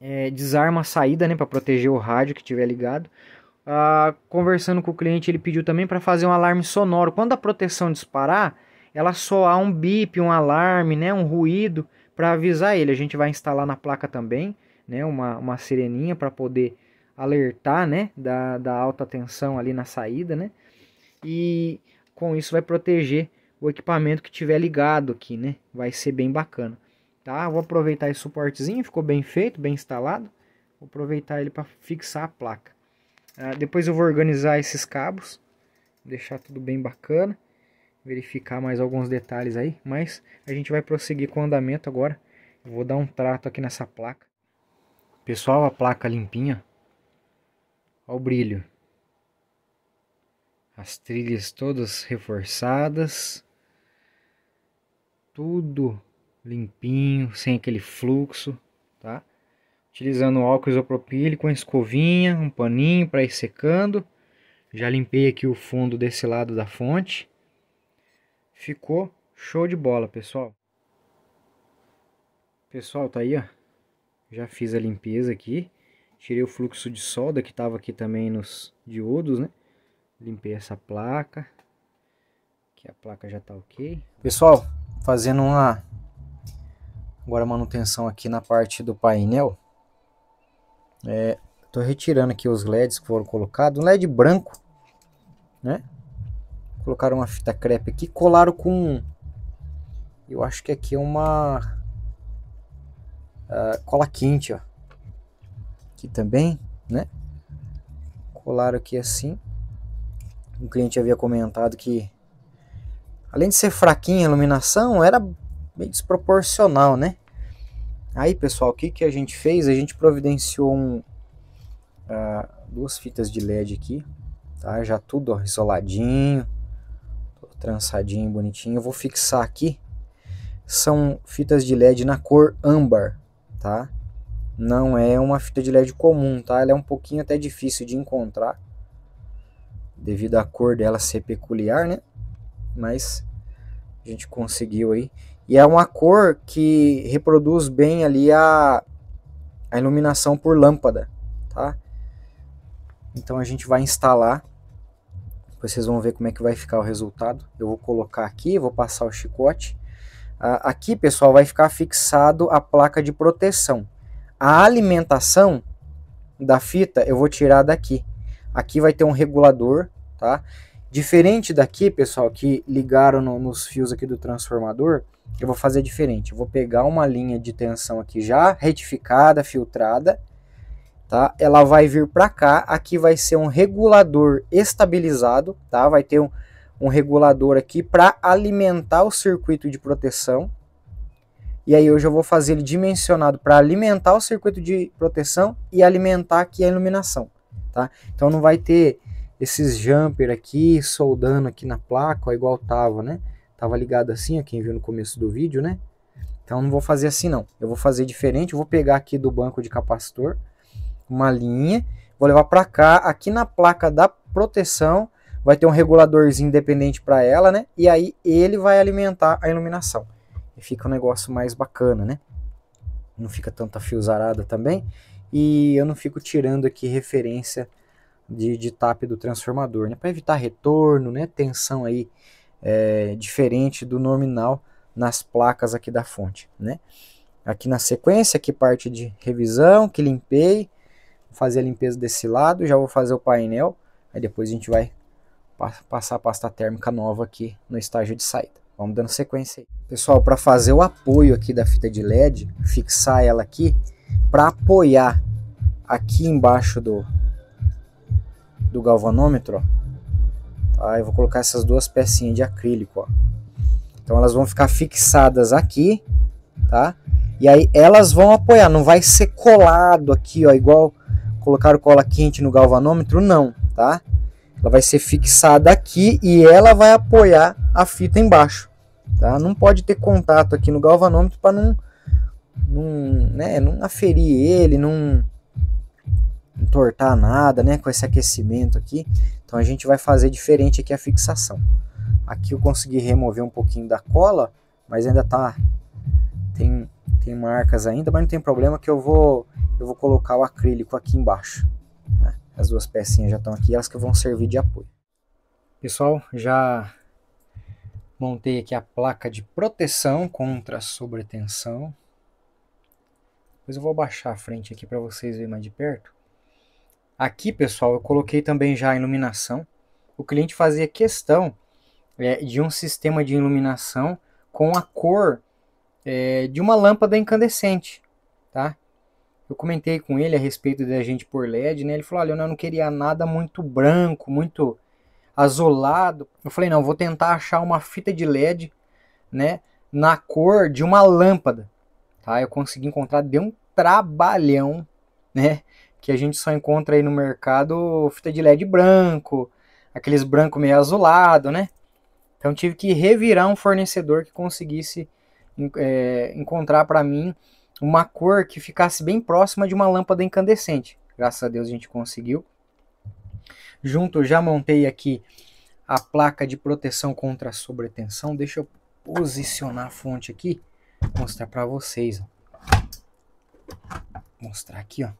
é, desarma a saída né, para proteger o rádio que tiver ligado. Ah, conversando com o cliente, ele pediu também para fazer um alarme sonoro. Quando a proteção disparar, ela soar um bip, um alarme, né, um ruído para avisar ele. A gente vai instalar na placa também né, uma, uma sireninha para poder alertar né, da, da alta tensão ali na saída. Né? E com isso vai proteger o equipamento que tiver ligado aqui, né? Vai ser bem bacana, tá? Vou aproveitar esse suportezinho, ficou bem feito, bem instalado. Vou aproveitar ele para fixar a placa. Ah, depois eu vou organizar esses cabos, deixar tudo bem bacana. Verificar mais alguns detalhes aí, mas a gente vai prosseguir com o andamento agora. Eu vou dar um trato aqui nessa placa. Pessoal, a placa limpinha. Olha o brilho as trilhas todas reforçadas, tudo limpinho, sem aquele fluxo, tá? Utilizando álcool isopropílico, uma escovinha, um paninho para ir secando. Já limpei aqui o fundo desse lado da fonte. Ficou show de bola, pessoal. Pessoal, tá aí, ó. Já fiz a limpeza aqui. Tirei o fluxo de solda que estava aqui também nos diodos, né? Limpei essa placa. Que a placa já tá ok. Pessoal, fazendo uma agora manutenção aqui na parte do painel. É, tô retirando aqui os LEDs que foram colocados. Um LED branco, né? Colocaram uma fita crepe aqui, colaram com... Eu acho que aqui é uma... Uh, cola quente, ó. Aqui também, né? Colaram aqui assim um cliente havia comentado que, além de ser fraquinha a iluminação, era meio desproporcional, né? Aí, pessoal, o que, que a gente fez? A gente providenciou um, uh, duas fitas de LED aqui, tá? Já tudo ó, isoladinho, trançadinho, bonitinho. Eu vou fixar aqui. São fitas de LED na cor âmbar, tá? Não é uma fita de LED comum, tá? Ela é um pouquinho até difícil de encontrar devido à cor dela ser peculiar, né? Mas a gente conseguiu aí. E é uma cor que reproduz bem ali a, a iluminação por lâmpada, tá? Então a gente vai instalar. vocês vão ver como é que vai ficar o resultado. Eu vou colocar aqui, vou passar o chicote. Ah, aqui, pessoal, vai ficar fixado a placa de proteção. A alimentação da fita eu vou tirar daqui. Aqui vai ter um regulador, tá? Diferente daqui, pessoal, que ligaram no, nos fios aqui do transformador, eu vou fazer diferente. Eu vou pegar uma linha de tensão aqui já retificada, filtrada, tá? Ela vai vir para cá, aqui vai ser um regulador estabilizado, tá? Vai ter um, um regulador aqui para alimentar o circuito de proteção. E aí hoje eu vou fazer ele dimensionado para alimentar o circuito de proteção e alimentar aqui a iluminação tá? Então não vai ter esses jumper aqui soldando aqui na placa, ó, igual tava, né? Tava ligado assim, ó, quem viu no começo do vídeo, né? Então não vou fazer assim não, eu vou fazer diferente, eu vou pegar aqui do banco de capacitor uma linha, vou levar para cá, aqui na placa da proteção vai ter um reguladorzinho independente para ela, né? E aí ele vai alimentar a iluminação. E fica um negócio mais bacana, né? Não fica tanta fiozarada também e eu não fico tirando aqui referência de, de TAP do transformador, né? Para evitar retorno, né? Tensão aí é, diferente do nominal nas placas aqui da fonte, né? Aqui na sequência, aqui parte de revisão, que limpei, vou fazer a limpeza desse lado, já vou fazer o painel, aí depois a gente vai passar a pasta térmica nova aqui no estágio de saída. Vamos dando sequência aí. Pessoal, para fazer o apoio aqui da fita de LED, fixar ela aqui, para apoiar aqui embaixo do, do galvanômetro. Aí tá? Eu vou colocar essas duas pecinhas de acrílico. Ó. Então elas vão ficar fixadas aqui, tá? E aí elas vão apoiar, não vai ser colado aqui, ó, igual colocar cola quente no galvanômetro, não, tá? Ela vai ser fixada aqui e ela vai apoiar a fita embaixo, tá? Não pode ter contato aqui no galvanômetro para não não, né, não aferir ele, não entortar nada, né, com esse aquecimento aqui. Então a gente vai fazer diferente aqui a fixação. Aqui eu consegui remover um pouquinho da cola, mas ainda tá tem tem marcas ainda, mas não tem problema que eu vou eu vou colocar o acrílico aqui embaixo. Né? As duas pecinhas já estão aqui, elas que vão servir de apoio. Pessoal, já montei aqui a placa de proteção contra sobretensão. Depois eu vou abaixar a frente aqui para vocês verem mais de perto. Aqui, pessoal, eu coloquei também já a iluminação. O cliente fazia questão é, de um sistema de iluminação com a cor é, de uma lâmpada incandescente, tá? Eu comentei com ele a respeito da gente por LED, né? Ele falou, olha, eu não queria nada muito branco, muito azulado. Eu falei, não, vou tentar achar uma fita de LED, né? Na cor de uma lâmpada. Tá? Eu consegui encontrar, deu um trabalhão, né? Que a gente só encontra aí no mercado fita de LED branco, aqueles branco meio azulado, né? Então tive que revirar um fornecedor que conseguisse é, encontrar para mim uma cor que ficasse bem próxima de uma lâmpada incandescente. Graças a Deus a gente conseguiu. Junto já montei aqui a placa de proteção contra a sobretensão. Deixa eu posicionar a fonte aqui mostrar para vocês. Ó. Mostrar aqui, ó.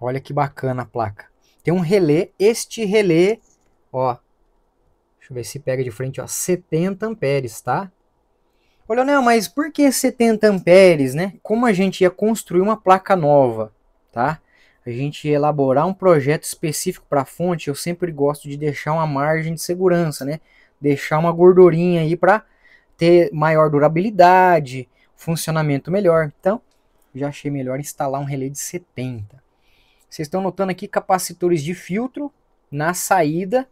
Olha que bacana a placa. Tem um relé, este relé, ó. Deixa eu ver se pega de frente, ó, 70 amperes, tá? Olha, não, mas por que 70 amperes, né? Como a gente ia construir uma placa nova, tá? A gente ia elaborar um projeto específico para a fonte, eu sempre gosto de deixar uma margem de segurança, né? Deixar uma gordurinha aí para ter maior durabilidade, funcionamento melhor. Então, já achei melhor instalar um relé de 70. Vocês estão notando aqui capacitores de filtro na saída,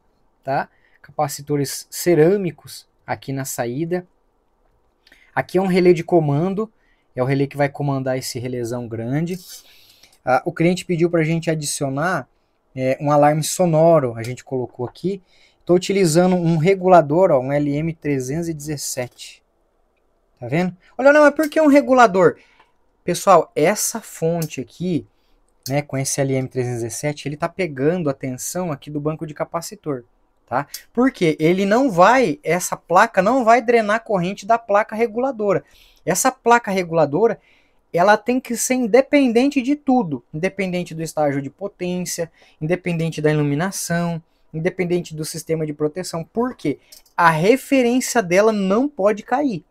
tá? Capacitores cerâmicos aqui na saída. Aqui é um relé de comando, é o relé que vai comandar esse relézão grande. Ah, o cliente pediu para a gente adicionar é, um alarme sonoro, a gente colocou aqui. Estou utilizando um regulador, ó, um LM317. Tá vendo? Olha, não, é porque é um regulador. Pessoal, essa fonte aqui, né, com esse LM317, ele tá pegando a tensão aqui do banco de capacitor, tá? Porque ele não vai, essa placa não vai drenar a corrente da placa reguladora. Essa placa reguladora, ela tem que ser independente de tudo, independente do estágio de potência, independente da iluminação, independente do sistema de proteção, porque a referência dela não pode cair.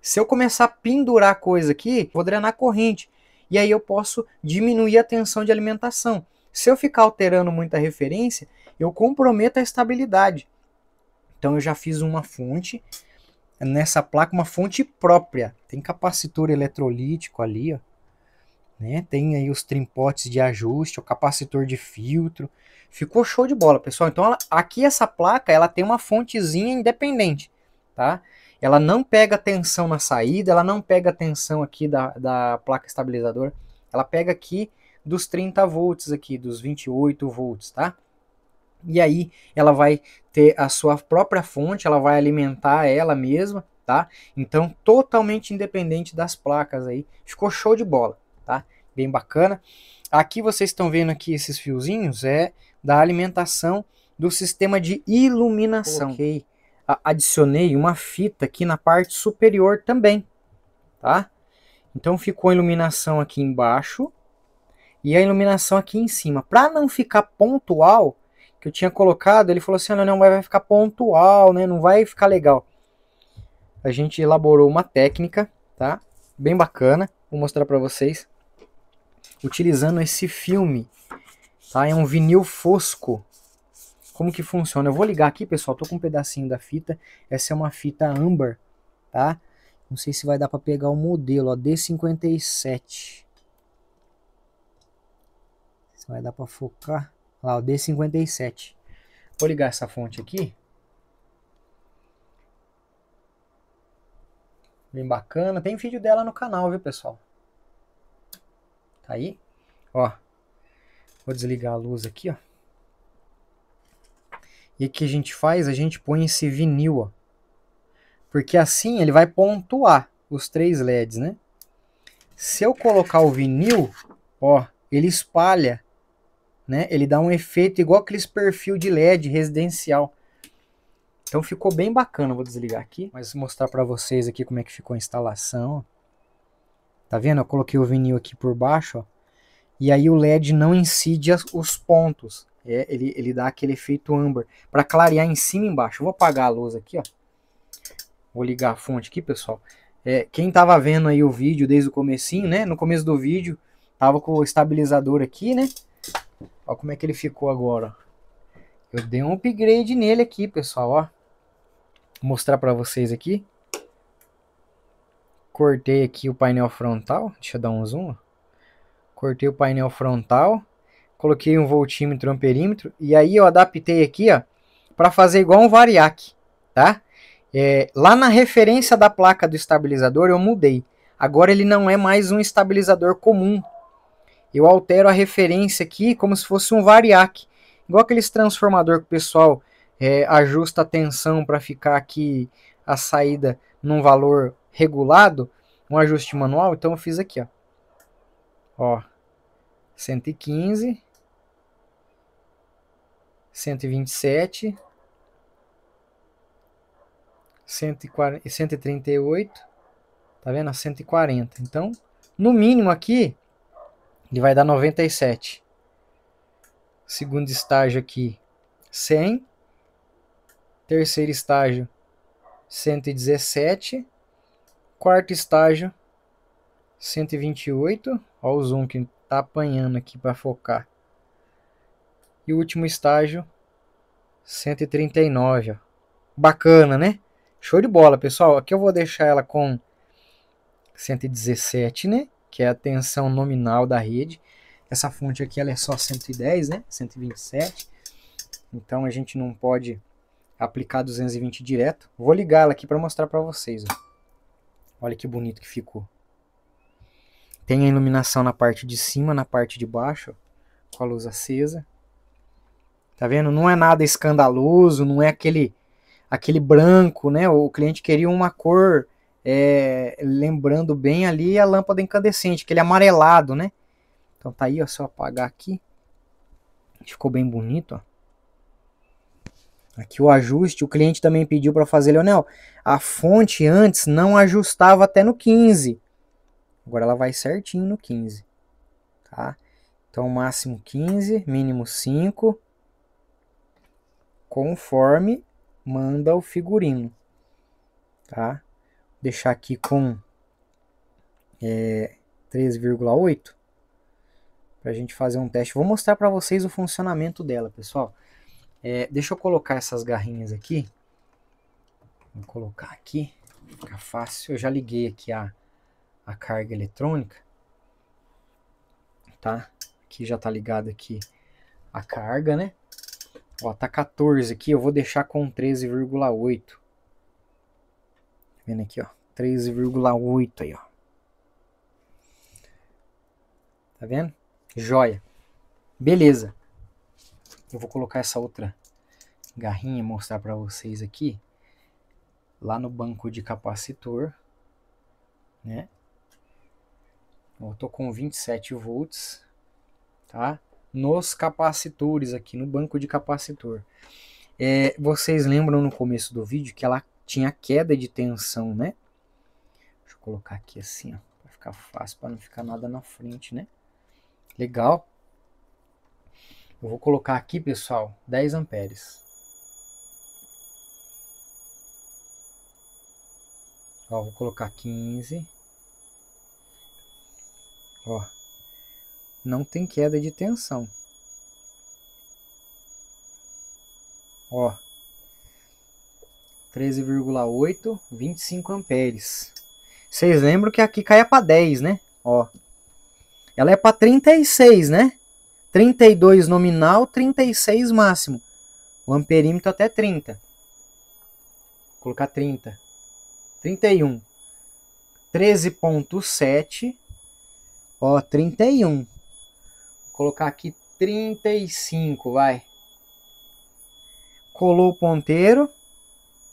Se eu começar a pendurar coisa aqui, vou drenar corrente, e aí eu posso diminuir a tensão de alimentação. Se eu ficar alterando muita referência, eu comprometo a estabilidade. Então eu já fiz uma fonte nessa placa, uma fonte própria. Tem capacitor eletrolítico ali, ó. Né? Tem aí os trimpotes de ajuste, o capacitor de filtro. Ficou show de bola, pessoal. Então, ela, aqui essa placa, ela tem uma fontezinha independente, tá? Ela não pega tensão na saída, ela não pega tensão aqui da, da placa estabilizadora. Ela pega aqui dos 30 volts aqui, dos 28 volts, tá? E aí ela vai ter a sua própria fonte, ela vai alimentar ela mesma, tá? Então, totalmente independente das placas aí. Ficou show de bola tá? Bem bacana. Aqui vocês estão vendo aqui esses fiozinhos, é da alimentação do sistema de iluminação. Ok. Adicionei uma fita aqui na parte superior também, tá? Então ficou a iluminação aqui embaixo e a iluminação aqui em cima. Para não ficar pontual, que eu tinha colocado, ele falou assim, ah, não, não, vai ficar pontual, né? Não vai ficar legal. A gente elaborou uma técnica, tá? Bem bacana. Vou mostrar para vocês utilizando esse filme. Tá? É um vinil fosco. Como que funciona? Eu vou ligar aqui, pessoal. Tô com um pedacinho da fita. Essa é uma fita Amber, tá? Não sei se vai dar para pegar o modelo, ó, D57. Se vai dar para focar. Lá, o D57. Vou ligar essa fonte aqui. Bem bacana. Tem vídeo dela no canal, viu, pessoal? Tá aí? Ó. Vou desligar a luz aqui, ó. E o que a gente faz? A gente põe esse vinil, ó. Porque assim ele vai pontuar os três LEDs, né? Se eu colocar o vinil, ó, ele espalha, né? Ele dá um efeito igual aqueles perfil de LED residencial. Então ficou bem bacana, vou desligar aqui, mas mostrar para vocês aqui como é que ficou a instalação. Tá vendo? Eu coloquei o vinil aqui por baixo, ó. E aí o LED não incide as, os pontos. É, ele, ele dá aquele efeito âmbar. para clarear em cima e embaixo. Eu vou apagar a luz aqui, ó. Vou ligar a fonte aqui, pessoal. É, quem tava vendo aí o vídeo desde o comecinho, né? No começo do vídeo, tava com o estabilizador aqui, né? Ó como é que ele ficou agora. Eu dei um upgrade nele aqui, pessoal, ó. Vou mostrar para vocês aqui cortei aqui o painel frontal, deixa eu dar um zoom, cortei o painel frontal, coloquei um voltímetro, amperímetro, e aí eu adaptei aqui, ó, para fazer igual um variac, tá? É, lá na referência da placa do estabilizador eu mudei, agora ele não é mais um estabilizador comum, eu altero a referência aqui como se fosse um variac, igual aqueles transformador que o pessoal é, ajusta a tensão para ficar aqui a saída num valor regulado, um ajuste manual, então eu fiz aqui, ó. Ó, 115, 127, 140, 138, tá vendo? 140. Então, no mínimo aqui, ele vai dar 97. Segundo estágio aqui, 100. Terceiro estágio, 117. Quarto estágio, 128. Olha o zoom que tá apanhando aqui para focar. E o último estágio, 139. Ó. Bacana, né? Show de bola, pessoal. Aqui eu vou deixar ela com 117, né? Que é a tensão nominal da rede. Essa fonte aqui ela é só 110, né? 127. Então a gente não pode aplicar 220 direto. Vou ligá-la aqui para mostrar para vocês. Ó. Olha que bonito que ficou. Tem a iluminação na parte de cima, na parte de baixo, com a luz acesa. Tá vendo? Não é nada escandaloso, não é aquele aquele branco, né? O cliente queria uma cor, é, lembrando bem ali a lâmpada incandescente, aquele amarelado, né? Então tá aí, ó, só apagar aqui. Ficou bem bonito, ó. Aqui o ajuste, o cliente também pediu para fazer, Leonel, a fonte antes não ajustava até no 15. Agora ela vai certinho no 15, tá? Então máximo 15, mínimo 5, conforme manda o figurino, tá? Vou deixar aqui com é, 3,8 para a gente fazer um teste. Vou mostrar para vocês o funcionamento dela, pessoal. É, deixa eu colocar essas garrinhas aqui. Vou colocar aqui, fica fácil. Eu já liguei aqui a, a carga eletrônica, tá? Aqui já tá ligado aqui a carga, né? Ó, tá 14 aqui, eu vou deixar com 13,8. Tá vendo aqui, ó? 13,8 aí, ó. Tá vendo? Joia. Beleza. Eu vou colocar essa outra garrinha mostrar para vocês aqui. Lá no banco de capacitor, né? Eu tô com 27 volts, tá? Nos capacitores aqui, no banco de capacitor. É, vocês lembram no começo do vídeo que ela tinha queda de tensão, né? Deixa eu colocar aqui assim, ó, para ficar fácil, para não ficar nada na frente, né? Legal. Eu vou colocar aqui, pessoal, 10 amperes. Ó, vou colocar 15. Ó, não tem queda de tensão. Ó, 13,8, 25 amperes. Vocês lembram que aqui caia para 10, né? Ó. Ela é para 36, né? 32 nominal, 36 máximo. O amperímetro até 30. Vou colocar 30. 31. 13.7. Ó, 31. Vou colocar aqui 35, vai. Colou o ponteiro.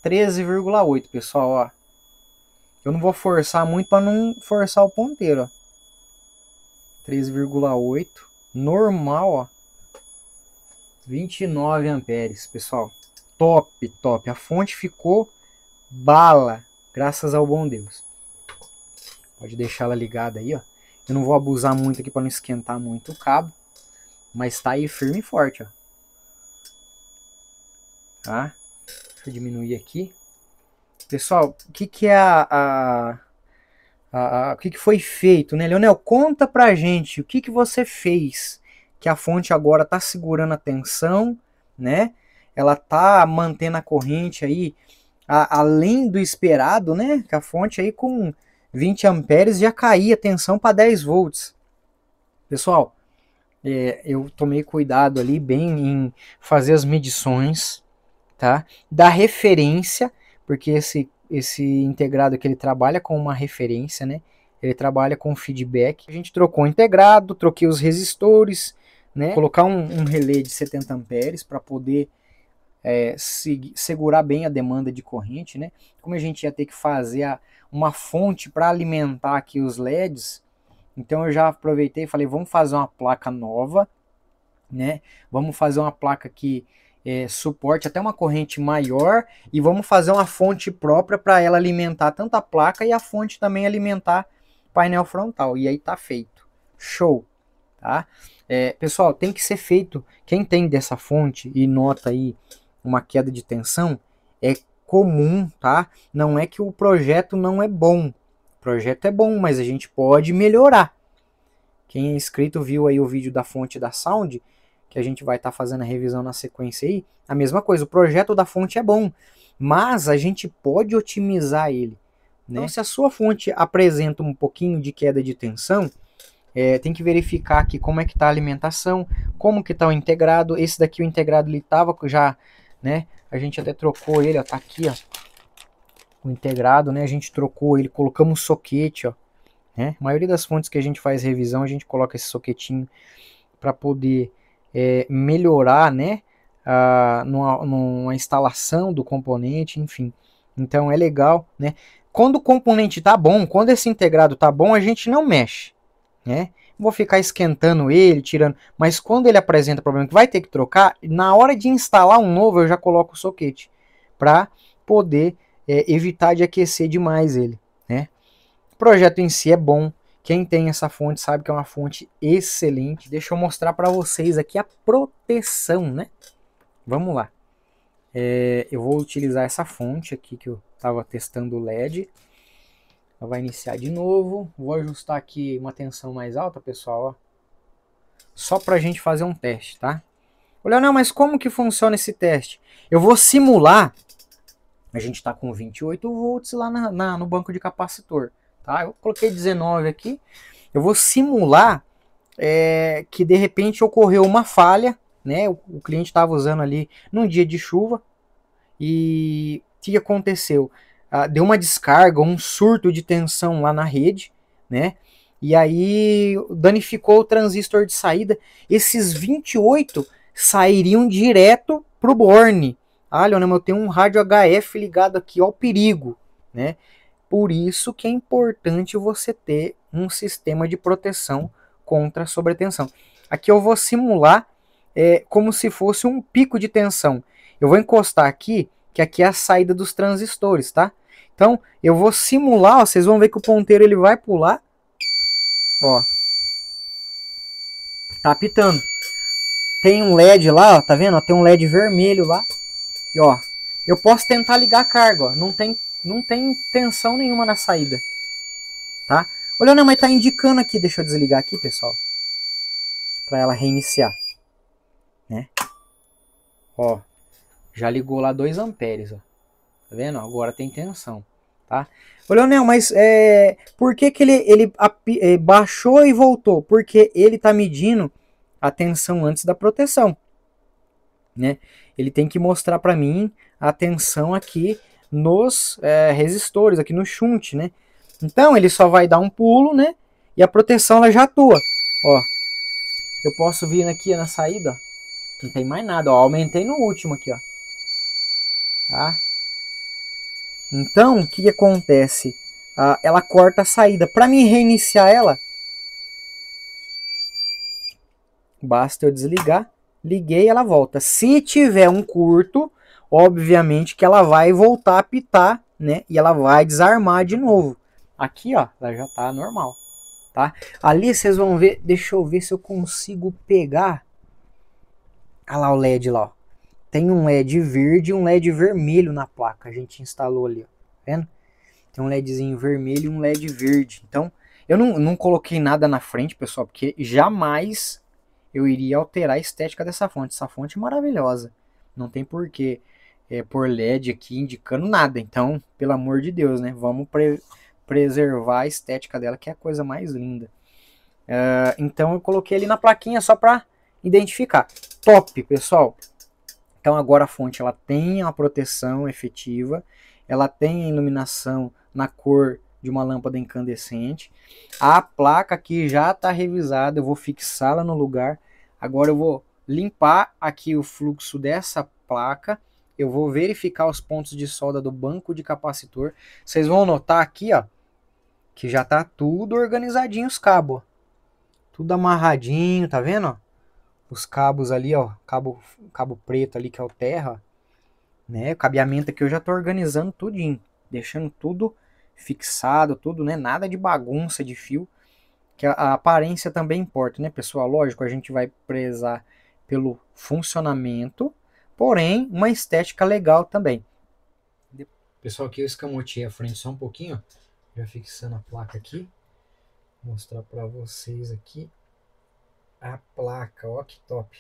13,8, pessoal, ó. Eu não vou forçar muito para não forçar o ponteiro, ó. 13,8 normal, ó. 29 amperes, pessoal. Top, top. A fonte ficou bala, graças ao bom Deus. Pode deixar ela ligada aí, ó. Eu não vou abusar muito aqui para não esquentar muito o cabo, mas tá aí firme e forte, ó. Tá? Deixa eu diminuir aqui. Pessoal, o que que é a, a a, a, o que, que, foi feito, né? Leonel, conta pra gente o que, que você fez que a fonte agora tá segurando a tensão, né? Ela tá mantendo a corrente aí a, além do esperado, né? Que a fonte aí com 20 amperes já caía a tensão para 10 volts. Pessoal, é, eu tomei cuidado ali bem em fazer as medições, tá? Da referência, porque esse esse integrado que ele trabalha com uma referência, né? Ele trabalha com feedback. A gente trocou o integrado, troquei os resistores, né? Colocar um, um relé de 70 amperes para poder é, se, segurar bem a demanda de corrente, né? Como a gente ia ter que fazer a, uma fonte para alimentar aqui os LEDs, então eu já aproveitei e falei, vamos fazer uma placa nova, né? Vamos fazer uma placa que é, suporte até uma corrente maior e vamos fazer uma fonte própria para ela alimentar tanto a placa e a fonte também alimentar painel frontal. E aí tá feito. Show, tá? É, pessoal, tem que ser feito. Quem tem dessa fonte e nota aí uma queda de tensão, é comum, tá? Não é que o projeto não é bom. O projeto é bom, mas a gente pode melhorar. Quem é inscrito viu aí o vídeo da fonte da Sound, que a gente vai estar tá fazendo a revisão na sequência aí, a mesma coisa, o projeto da fonte é bom, mas a gente pode otimizar ele. Né? Então, se a sua fonte apresenta um pouquinho de queda de tensão, é, tem que verificar aqui como é que está a alimentação, como que está o integrado. Esse daqui, o integrado, ele estava já, né? A gente até trocou ele, ó, tá aqui, ó. O integrado, né? A gente trocou ele, colocamos soquete, ó. Né? A maioria das fontes que a gente faz revisão, a gente coloca esse soquetinho para poder é, melhorar, né? A, numa, numa instalação do componente, enfim. Então é legal, né? Quando o componente tá bom, quando esse integrado tá bom, a gente não mexe, né? Vou ficar esquentando ele, tirando, mas quando ele apresenta problema que vai ter que trocar, na hora de instalar um novo, eu já coloco o soquete para poder é, evitar de aquecer demais ele, né? O projeto em si é bom, quem tem essa fonte sabe que é uma fonte excelente. Deixa eu mostrar para vocês aqui a proteção, né? Vamos lá. É, eu vou utilizar essa fonte aqui que eu estava testando o LED. Ela vai iniciar de novo. Vou ajustar aqui uma tensão mais alta, pessoal. Ó. Só para a gente fazer um teste, tá? Olha, não, mas como que funciona esse teste? Eu vou simular. A gente está com 28 volts lá na, na, no banco de capacitor. Tá? Eu coloquei 19 aqui. Eu vou simular é, que de repente ocorreu uma falha, né? O, o cliente estava usando ali num dia de chuva e o que aconteceu? Ah, deu uma descarga, um surto de tensão lá na rede, né? E aí danificou o transistor de saída. Esses 28 sairiam direto para o borne. Ah, Leonardo, eu tenho um rádio HF ligado aqui, ó, o perigo, né? Por isso que é importante você ter um sistema de proteção contra a sobretensão. Aqui eu vou simular é, como se fosse um pico de tensão. Eu vou encostar aqui, que aqui é a saída dos transistores, tá? Então, eu vou simular, ó, vocês vão ver que o ponteiro ele vai pular. Ó. Tá apitando. Tem um LED lá, ó, tá vendo? Ó, tem um LED vermelho lá. E ó, eu posso tentar ligar a carga, ó. Não tem não tem tensão nenhuma na saída. Tá? Olha, não, mas tá indicando aqui. Deixa eu desligar aqui, pessoal. Pra ela reiniciar. Né? Ó. Já ligou lá 2 amperes, ó. Tá vendo? Agora tem tensão. Tá? Ô, Leonel, mas é, por que, que ele, ele é, baixou e voltou? Porque ele está medindo a tensão antes da proteção. Né? Ele tem que mostrar para mim a tensão aqui nos é, resistores, aqui no chunte, né? Então ele só vai dar um pulo, né? E a proteção ela já atua. Ó, eu posso vir aqui na saída, ó. Não tem mais nada, ó. Aumentei no último aqui, ó. Tá? Então, o que, que acontece? Ah, ela corta a saída. Para mim reiniciar ela, basta eu desligar. Liguei, ela volta. Se tiver um curto, obviamente que ela vai voltar a pitar, né? E ela vai desarmar de novo. Aqui, ó, ela já tá normal, tá? Ali vocês vão ver, deixa eu ver se eu consigo pegar. Olha lá o LED lá, ó. Tem um LED verde e um LED vermelho na placa. A gente instalou ali, ó. Tá vendo? Tem um LEDzinho vermelho e um LED verde. Então, eu não, não coloquei nada na frente, pessoal, porque jamais eu iria alterar a estética dessa fonte. Essa fonte é maravilhosa. Não tem porquê é, por LED aqui indicando nada. Então, pelo amor de Deus, né? Vamos pre preservar a estética dela, que é a coisa mais linda. Uh, então, eu coloquei ali na plaquinha só para identificar. Top, pessoal! Então, agora a fonte ela tem uma proteção efetiva, ela tem a iluminação na cor de uma lâmpada incandescente. A placa aqui já está revisada, eu vou fixá-la no lugar. Agora eu vou limpar aqui o fluxo dessa placa eu vou verificar os pontos de solda do banco de capacitor. Vocês vão notar aqui, ó, que já tá tudo organizadinho os cabos. Tudo amarradinho, tá vendo? Os cabos ali, ó, cabo, cabo preto ali que é o terra, né? O cabeamento aqui eu já tô organizando tudinho, deixando tudo fixado, tudo, né? Nada de bagunça de fio, que a, a aparência também importa, né, pessoal? Lógico, a gente vai prezar pelo funcionamento porém uma estética legal também. Pessoal, aqui eu escamotei a frente só um pouquinho, já fixando a placa aqui. Vou mostrar para vocês aqui a placa, ó que top.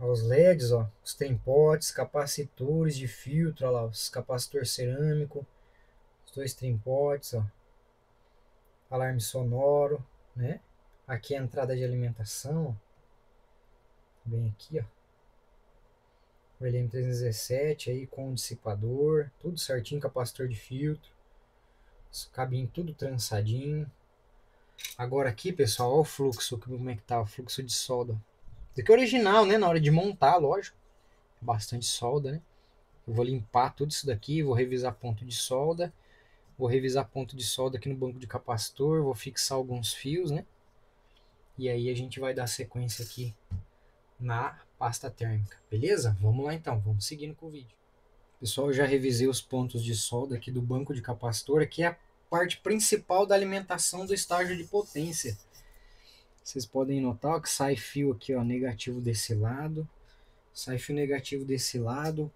Ó, os LEDs, ó, os trimpotes, capacitores de filtro, ó lá, os capacitor cerâmico, os dois trimpotes, ó, alarme sonoro, né? Aqui é a entrada de alimentação, Bem aqui, ó. O LM317 aí com dissipador, tudo certinho, capacitor de filtro. cabinho tudo trançadinho. Agora aqui, pessoal, ó o fluxo, como é que tá, o fluxo de solda. Isso aqui é original, né, na hora de montar, lógico. É bastante solda, né. Eu vou limpar tudo isso daqui, vou revisar ponto de solda. Vou revisar ponto de solda aqui no banco de capacitor, vou fixar alguns fios, né. E aí a gente vai dar sequência aqui na pasta térmica, beleza? Vamos lá então, vamos seguindo com o vídeo. Pessoal, eu já revisei os pontos de solda aqui do banco de capacitor, que é a parte principal da alimentação do estágio de potência. Vocês podem notar ó, que sai fio aqui ó, negativo desse lado, sai fio negativo desse lado,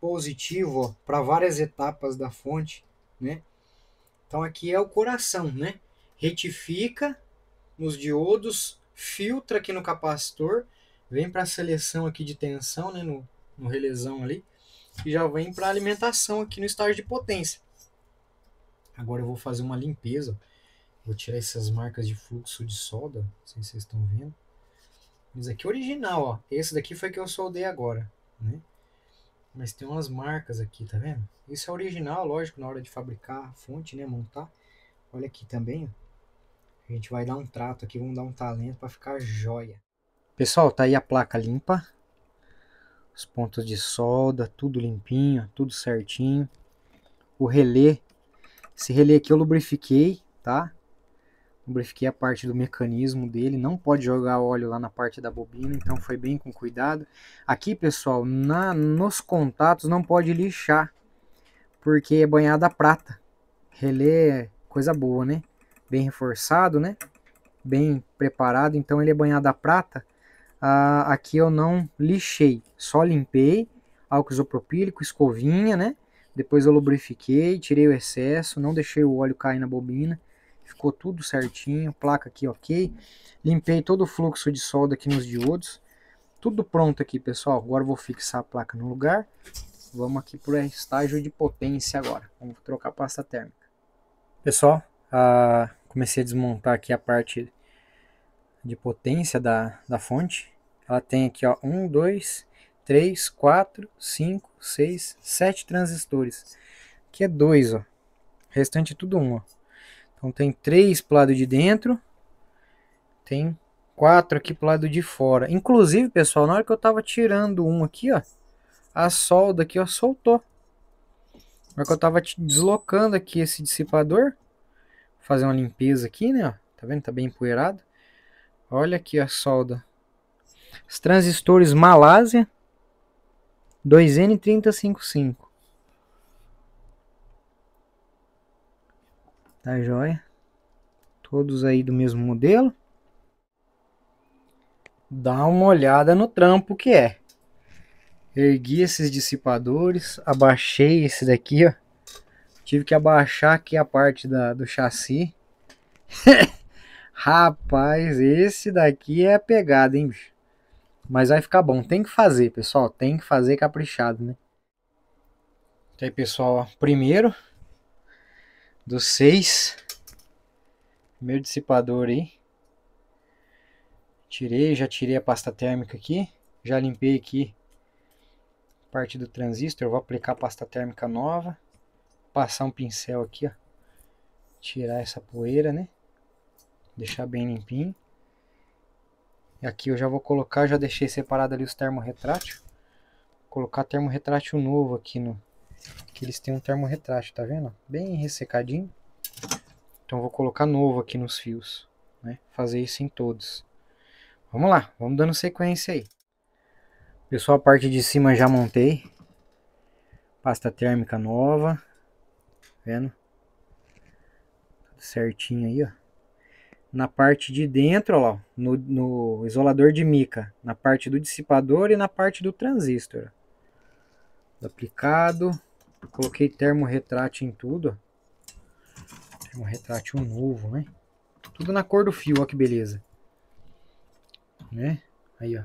positivo para várias etapas da fonte, né? Então aqui é o coração, né? Retifica nos diodos, filtra aqui no capacitor vem para a seleção aqui de tensão, né, no, no relesão ali, e já vem para alimentação aqui no estágio de potência. Agora eu vou fazer uma limpeza, vou tirar essas marcas de fluxo de solda, não sei se vocês estão vendo. Mas aqui é original, ó. Esse daqui foi que eu soldei agora, né? Mas tem umas marcas aqui, tá vendo? Isso é original, lógico, na hora de fabricar a fonte, né, montar. Olha aqui também, ó. A gente vai dar um trato aqui, vamos dar um talento para ficar joia. Pessoal, tá aí a placa limpa. Os pontos de solda, tudo limpinho, tudo certinho. O relé. Esse relé aqui eu lubrifiquei, tá? Lubrifiquei a parte do mecanismo dele. Não pode jogar óleo lá na parte da bobina, então foi bem com cuidado. Aqui, pessoal, na, nos contatos não pode lixar, porque é banhada a prata. Relé é coisa boa, né? Bem reforçado, né? Bem preparado, então ele é banhado a prata ah, aqui eu não lixei, só limpei, álcool isopropílico, escovinha, né? Depois eu lubrifiquei, tirei o excesso, não deixei o óleo cair na bobina, ficou tudo certinho, placa aqui ok. Limpei todo o fluxo de solda aqui nos diodos, tudo pronto aqui pessoal. Agora vou fixar a placa no lugar, vamos aqui para o estágio de potência agora, vamos trocar a pasta térmica. Pessoal, ah, comecei a desmontar aqui a parte de potência da, da fonte. Ela tem aqui ó, 1, 2, 3, 4, 5, 6, 7 transistores. Aqui é 2, ó. O restante é tudo 1, um, ó. Então tem 3 pro lado de dentro, tem 4 aqui pro lado de fora. Inclusive, pessoal, na hora que eu tava tirando um aqui, ó, a solda aqui, ó, soltou. Na hora que eu tava deslocando aqui esse dissipador, fazer uma limpeza aqui, né, ó. Tá vendo? Tá bem empoeirado. Olha aqui a solda. Os transistores Malásia 2N3055. Tá joia? Todos aí do mesmo modelo. Dá uma olhada no trampo que é. Ergui esses dissipadores, abaixei esse daqui, ó. Tive que abaixar aqui a parte da, do chassi. [LAUGHS] Rapaz, esse daqui é pegada, hein, bicho? Mas vai ficar bom. Tem que fazer, pessoal. Tem que fazer caprichado, né? E tá aí, pessoal, primeiro dos seis. Primeiro dissipador aí. Tirei, já tirei a pasta térmica aqui. Já limpei aqui a parte do transistor. Eu vou aplicar a pasta térmica nova. Passar um pincel aqui, ó. Tirar essa poeira, né? deixar bem limpinho. E aqui eu já vou colocar, já deixei separado ali os termorretrátil. Vou colocar termorretrátil novo aqui no... Que eles têm um termorretrátil, tá vendo? Bem ressecadinho. Então vou colocar novo aqui nos fios, né? Fazer isso em todos. Vamos lá, vamos dando sequência aí. Pessoal, a parte de cima já montei. Pasta térmica nova. Tá vendo? Tudo certinho aí, ó na parte de dentro, ó, no, no, isolador de mica, na parte do dissipador e na parte do transistor. Aplicado, coloquei termorretrate em tudo. Termorretrate um novo, né? Tudo na cor do fio, ó que beleza. Né? Aí, ó.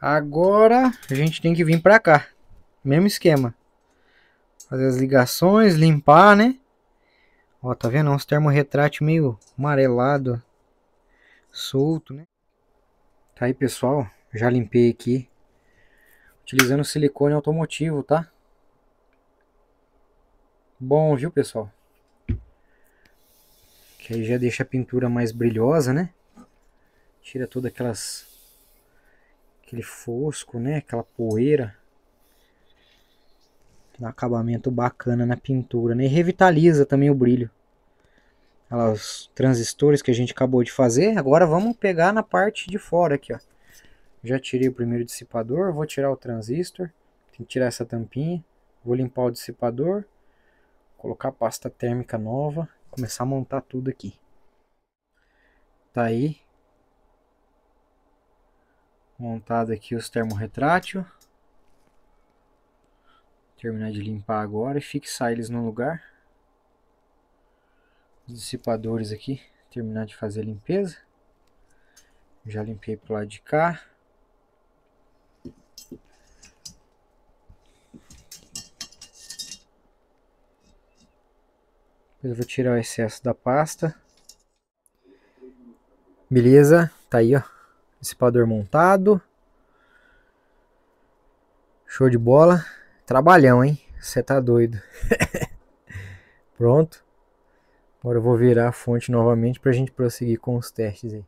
Agora a gente tem que vir pra cá. Mesmo esquema. Fazer as ligações, limpar, né? Ó, tá vendo? É uns termorretrate meio amarelado, solto, né? Tá aí, pessoal. Já limpei aqui. Utilizando silicone automotivo, tá? Bom, viu, pessoal? Que aí já deixa a pintura mais brilhosa, né? Tira todo aquelas... Aquele fosco, né? Aquela poeira. Dá um acabamento bacana na pintura, né? E revitaliza também o brilho. os transistores que a gente acabou de fazer. Agora vamos pegar na parte de fora aqui, ó. Já tirei o primeiro dissipador, vou tirar o transistor. Tem que tirar essa tampinha. Vou limpar o dissipador. Colocar a pasta térmica nova. Começar a montar tudo aqui. Tá aí montado aqui os termorretrátil. Terminar de limpar agora e fixar eles no lugar. Os dissipadores aqui, terminar de fazer a limpeza. Já limpei pro lado de cá. eu vou tirar o excesso da pasta. Beleza, tá aí ó, dissipador montado. Show de bola. Trabalhão, hein? Você tá doido. [LAUGHS] Pronto. Agora eu vou virar a fonte novamente para a gente prosseguir com os testes aí.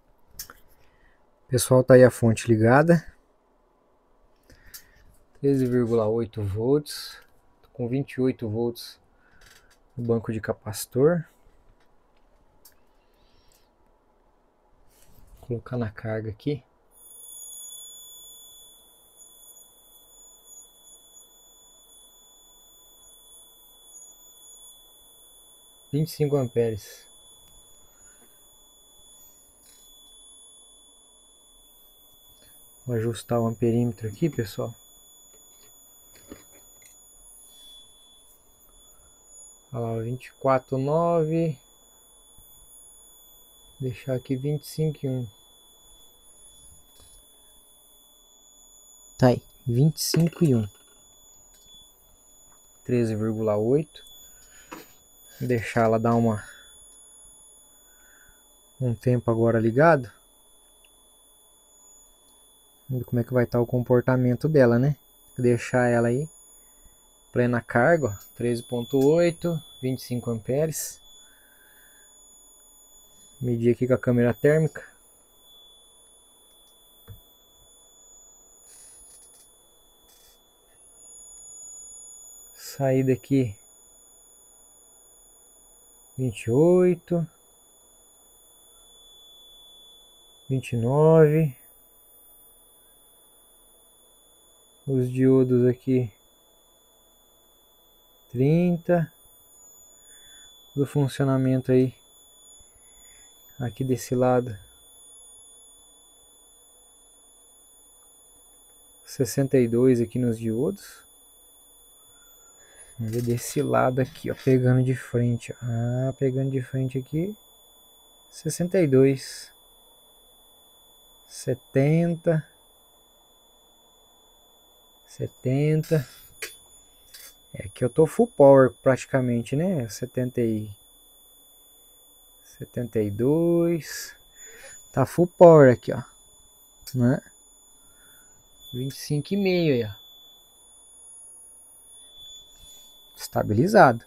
Pessoal, tá aí a fonte ligada. 13,8 volts. Tô com 28 volts no banco de capacitor. Vou colocar na carga aqui. vinte e cinco amperes. Vou ajustar o amperímetro aqui, pessoal. Olha lá, 24,9. Deixar aqui 25,1. Tá aí, 25,1. 13,8 deixar ela dar uma um tempo agora ligado. Vamos ver como é que vai estar tá o comportamento dela, né? Deixar ela aí plena carga, 13.8, 25 amperes. Medir aqui com a câmera térmica. Sair daqui vinte oito, vinte e nove. Os diodos aqui trinta do funcionamento aí aqui desse lado sessenta e dois aqui nos diodos Vamos ver desse lado aqui, ó, pegando de frente. Ó. Ah, pegando de frente aqui. 62. 70. 70. É que eu tô full power praticamente, né? 70 e... 72. Tá full power aqui, ó. Né? 25,5 aí, ó. estabilizado.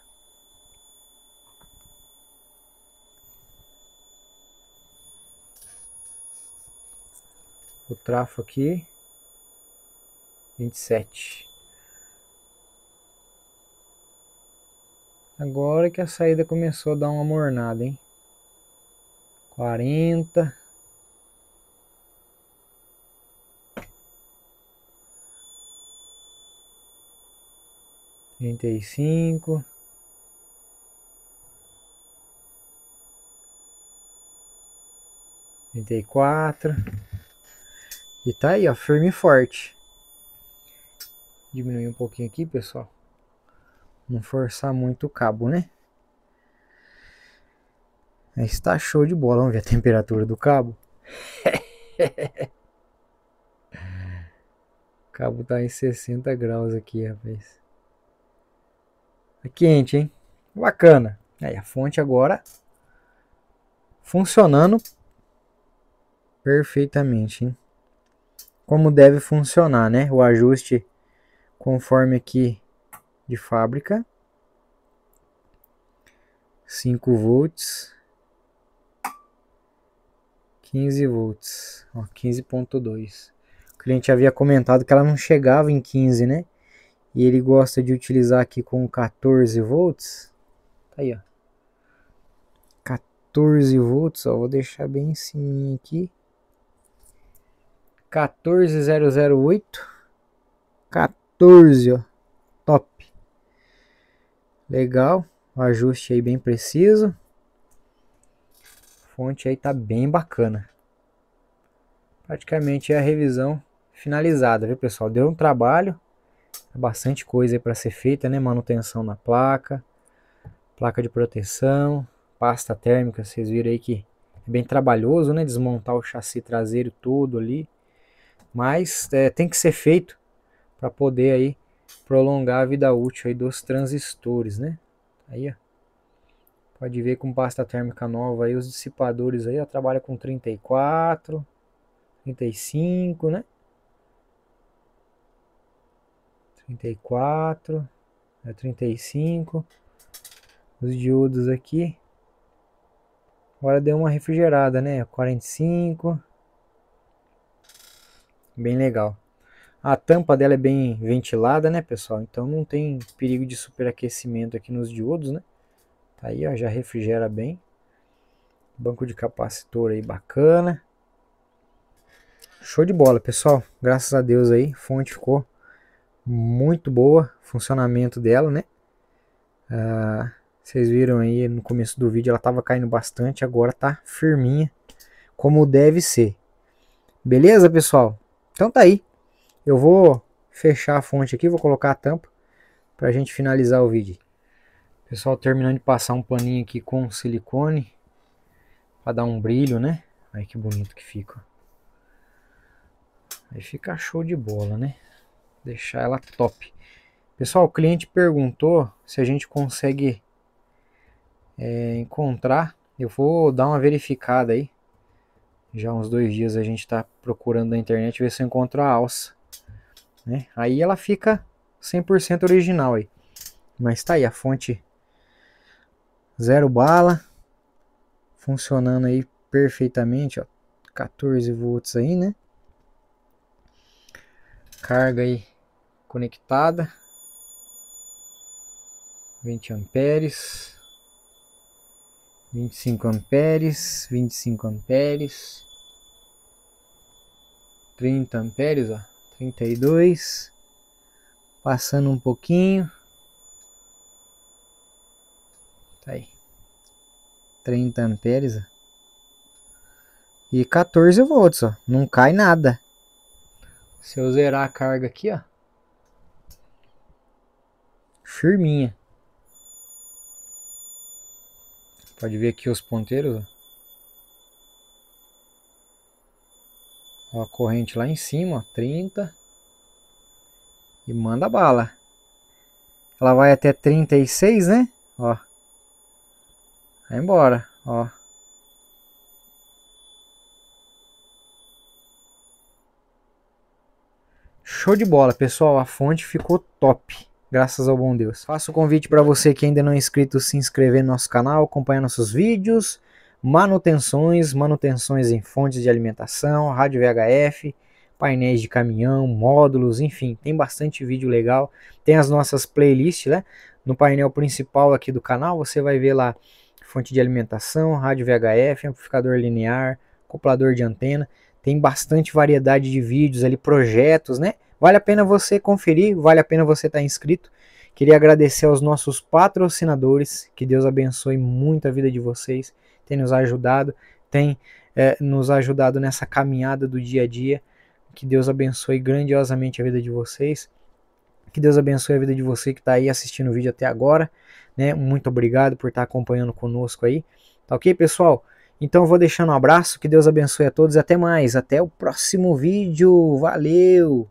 O trafo aqui, 27. Agora que a saída começou a dar uma mornada, hein? 40. trinta e cinco, trinta e quatro e tá aí, ó, firme e forte. Diminuir um pouquinho aqui, pessoal. Não forçar muito o cabo, né? Está show de bola. Vamos ver a temperatura do cabo. [LAUGHS] o cabo tá em 60 graus aqui, rapaz. É quente, hein? Bacana. Aí a fonte agora funcionando perfeitamente, hein? Como deve funcionar, né? O ajuste conforme aqui de fábrica. 5 volts. 15 volts, 15.2. O cliente havia comentado que ela não chegava em 15, né? e ele gosta de utilizar aqui com 14 volts. Tá aí, ó. 14 volts, ó, vou deixar bem em cima aqui. 14008 14, ó. Top. Legal. O ajuste aí bem preciso. A fonte aí tá bem bacana. Praticamente é a revisão finalizada, viu, pessoal? Deu um trabalho é bastante coisa para ser feita, né? Manutenção na placa, placa de proteção, pasta térmica, vocês viram aí que é bem trabalhoso, né? Desmontar o chassi traseiro todo ali, mas é, tem que ser feito para poder aí prolongar a vida útil aí dos transistores, né? Aí, ó. Pode ver com pasta térmica nova aí, os dissipadores aí, ó, trabalha com 34, 35, né? 34, é 35. Os diodos aqui. Agora deu uma refrigerada, né? 45. Bem legal. A tampa dela é bem ventilada, né, pessoal? Então não tem perigo de superaquecimento aqui nos diodos, né? Tá aí, ó, já refrigera bem. Banco de capacitor aí bacana. Show de bola, pessoal. Graças a Deus aí, fonte ficou muito boa, funcionamento dela, né? Ah, vocês viram aí no começo do vídeo, ela tava caindo bastante, agora tá firminha, como deve ser. Beleza, pessoal? Então tá aí. Eu vou fechar a fonte aqui, vou colocar a tampa pra gente finalizar o vídeo. Pessoal, terminando de passar um paninho aqui com silicone para dar um brilho, né? Aí que bonito que fica. Aí fica show de bola, né? deixar ela top. Pessoal, o cliente perguntou se a gente consegue é, encontrar. Eu vou dar uma verificada aí. Já uns dois dias a gente está procurando na internet ver se eu encontro a alça. Né? Aí ela fica 100% original aí. Mas tá aí a fonte zero bala. Funcionando aí perfeitamente, ó. 14 volts aí, né? Carga aí conectada. 20 amperes. 25 amperes, 25 amperes. 30 amperes, ó. 32. Passando um pouquinho. Tá aí. 30 amperes, ó. E 14 volts, ó. Não cai nada. Se eu zerar a carga aqui, ó. Firminha. Pode ver aqui os ponteiros, ó. Ó, a corrente lá em cima, ó, 30. E manda bala. Ela vai até 36, né? Ó. Vai embora, ó. Show de bola, pessoal. A fonte ficou top. Graças ao bom Deus. Faço o convite para você que ainda não é inscrito, se inscrever no nosso canal, acompanhar nossos vídeos, manutenções, manutenções em fontes de alimentação, rádio VHF, painéis de caminhão, módulos, enfim, tem bastante vídeo legal. Tem as nossas playlists, né? No painel principal aqui do canal, você vai ver lá fonte de alimentação, rádio VHF, amplificador linear, acoplador de antena tem bastante variedade de vídeos ali, projetos, né? Vale a pena você conferir, vale a pena você estar tá inscrito. Queria agradecer aos nossos patrocinadores, que Deus abençoe muito a vida de vocês, tem nos ajudado, tem é, nos ajudado nessa caminhada do dia a dia. Que Deus abençoe grandiosamente a vida de vocês. Que Deus abençoe a vida de você que está aí assistindo o vídeo até agora. Né? Muito obrigado por estar tá acompanhando conosco aí. Tá ok, pessoal? Então eu vou deixando um abraço, que Deus abençoe a todos e até mais. Até o próximo vídeo. Valeu!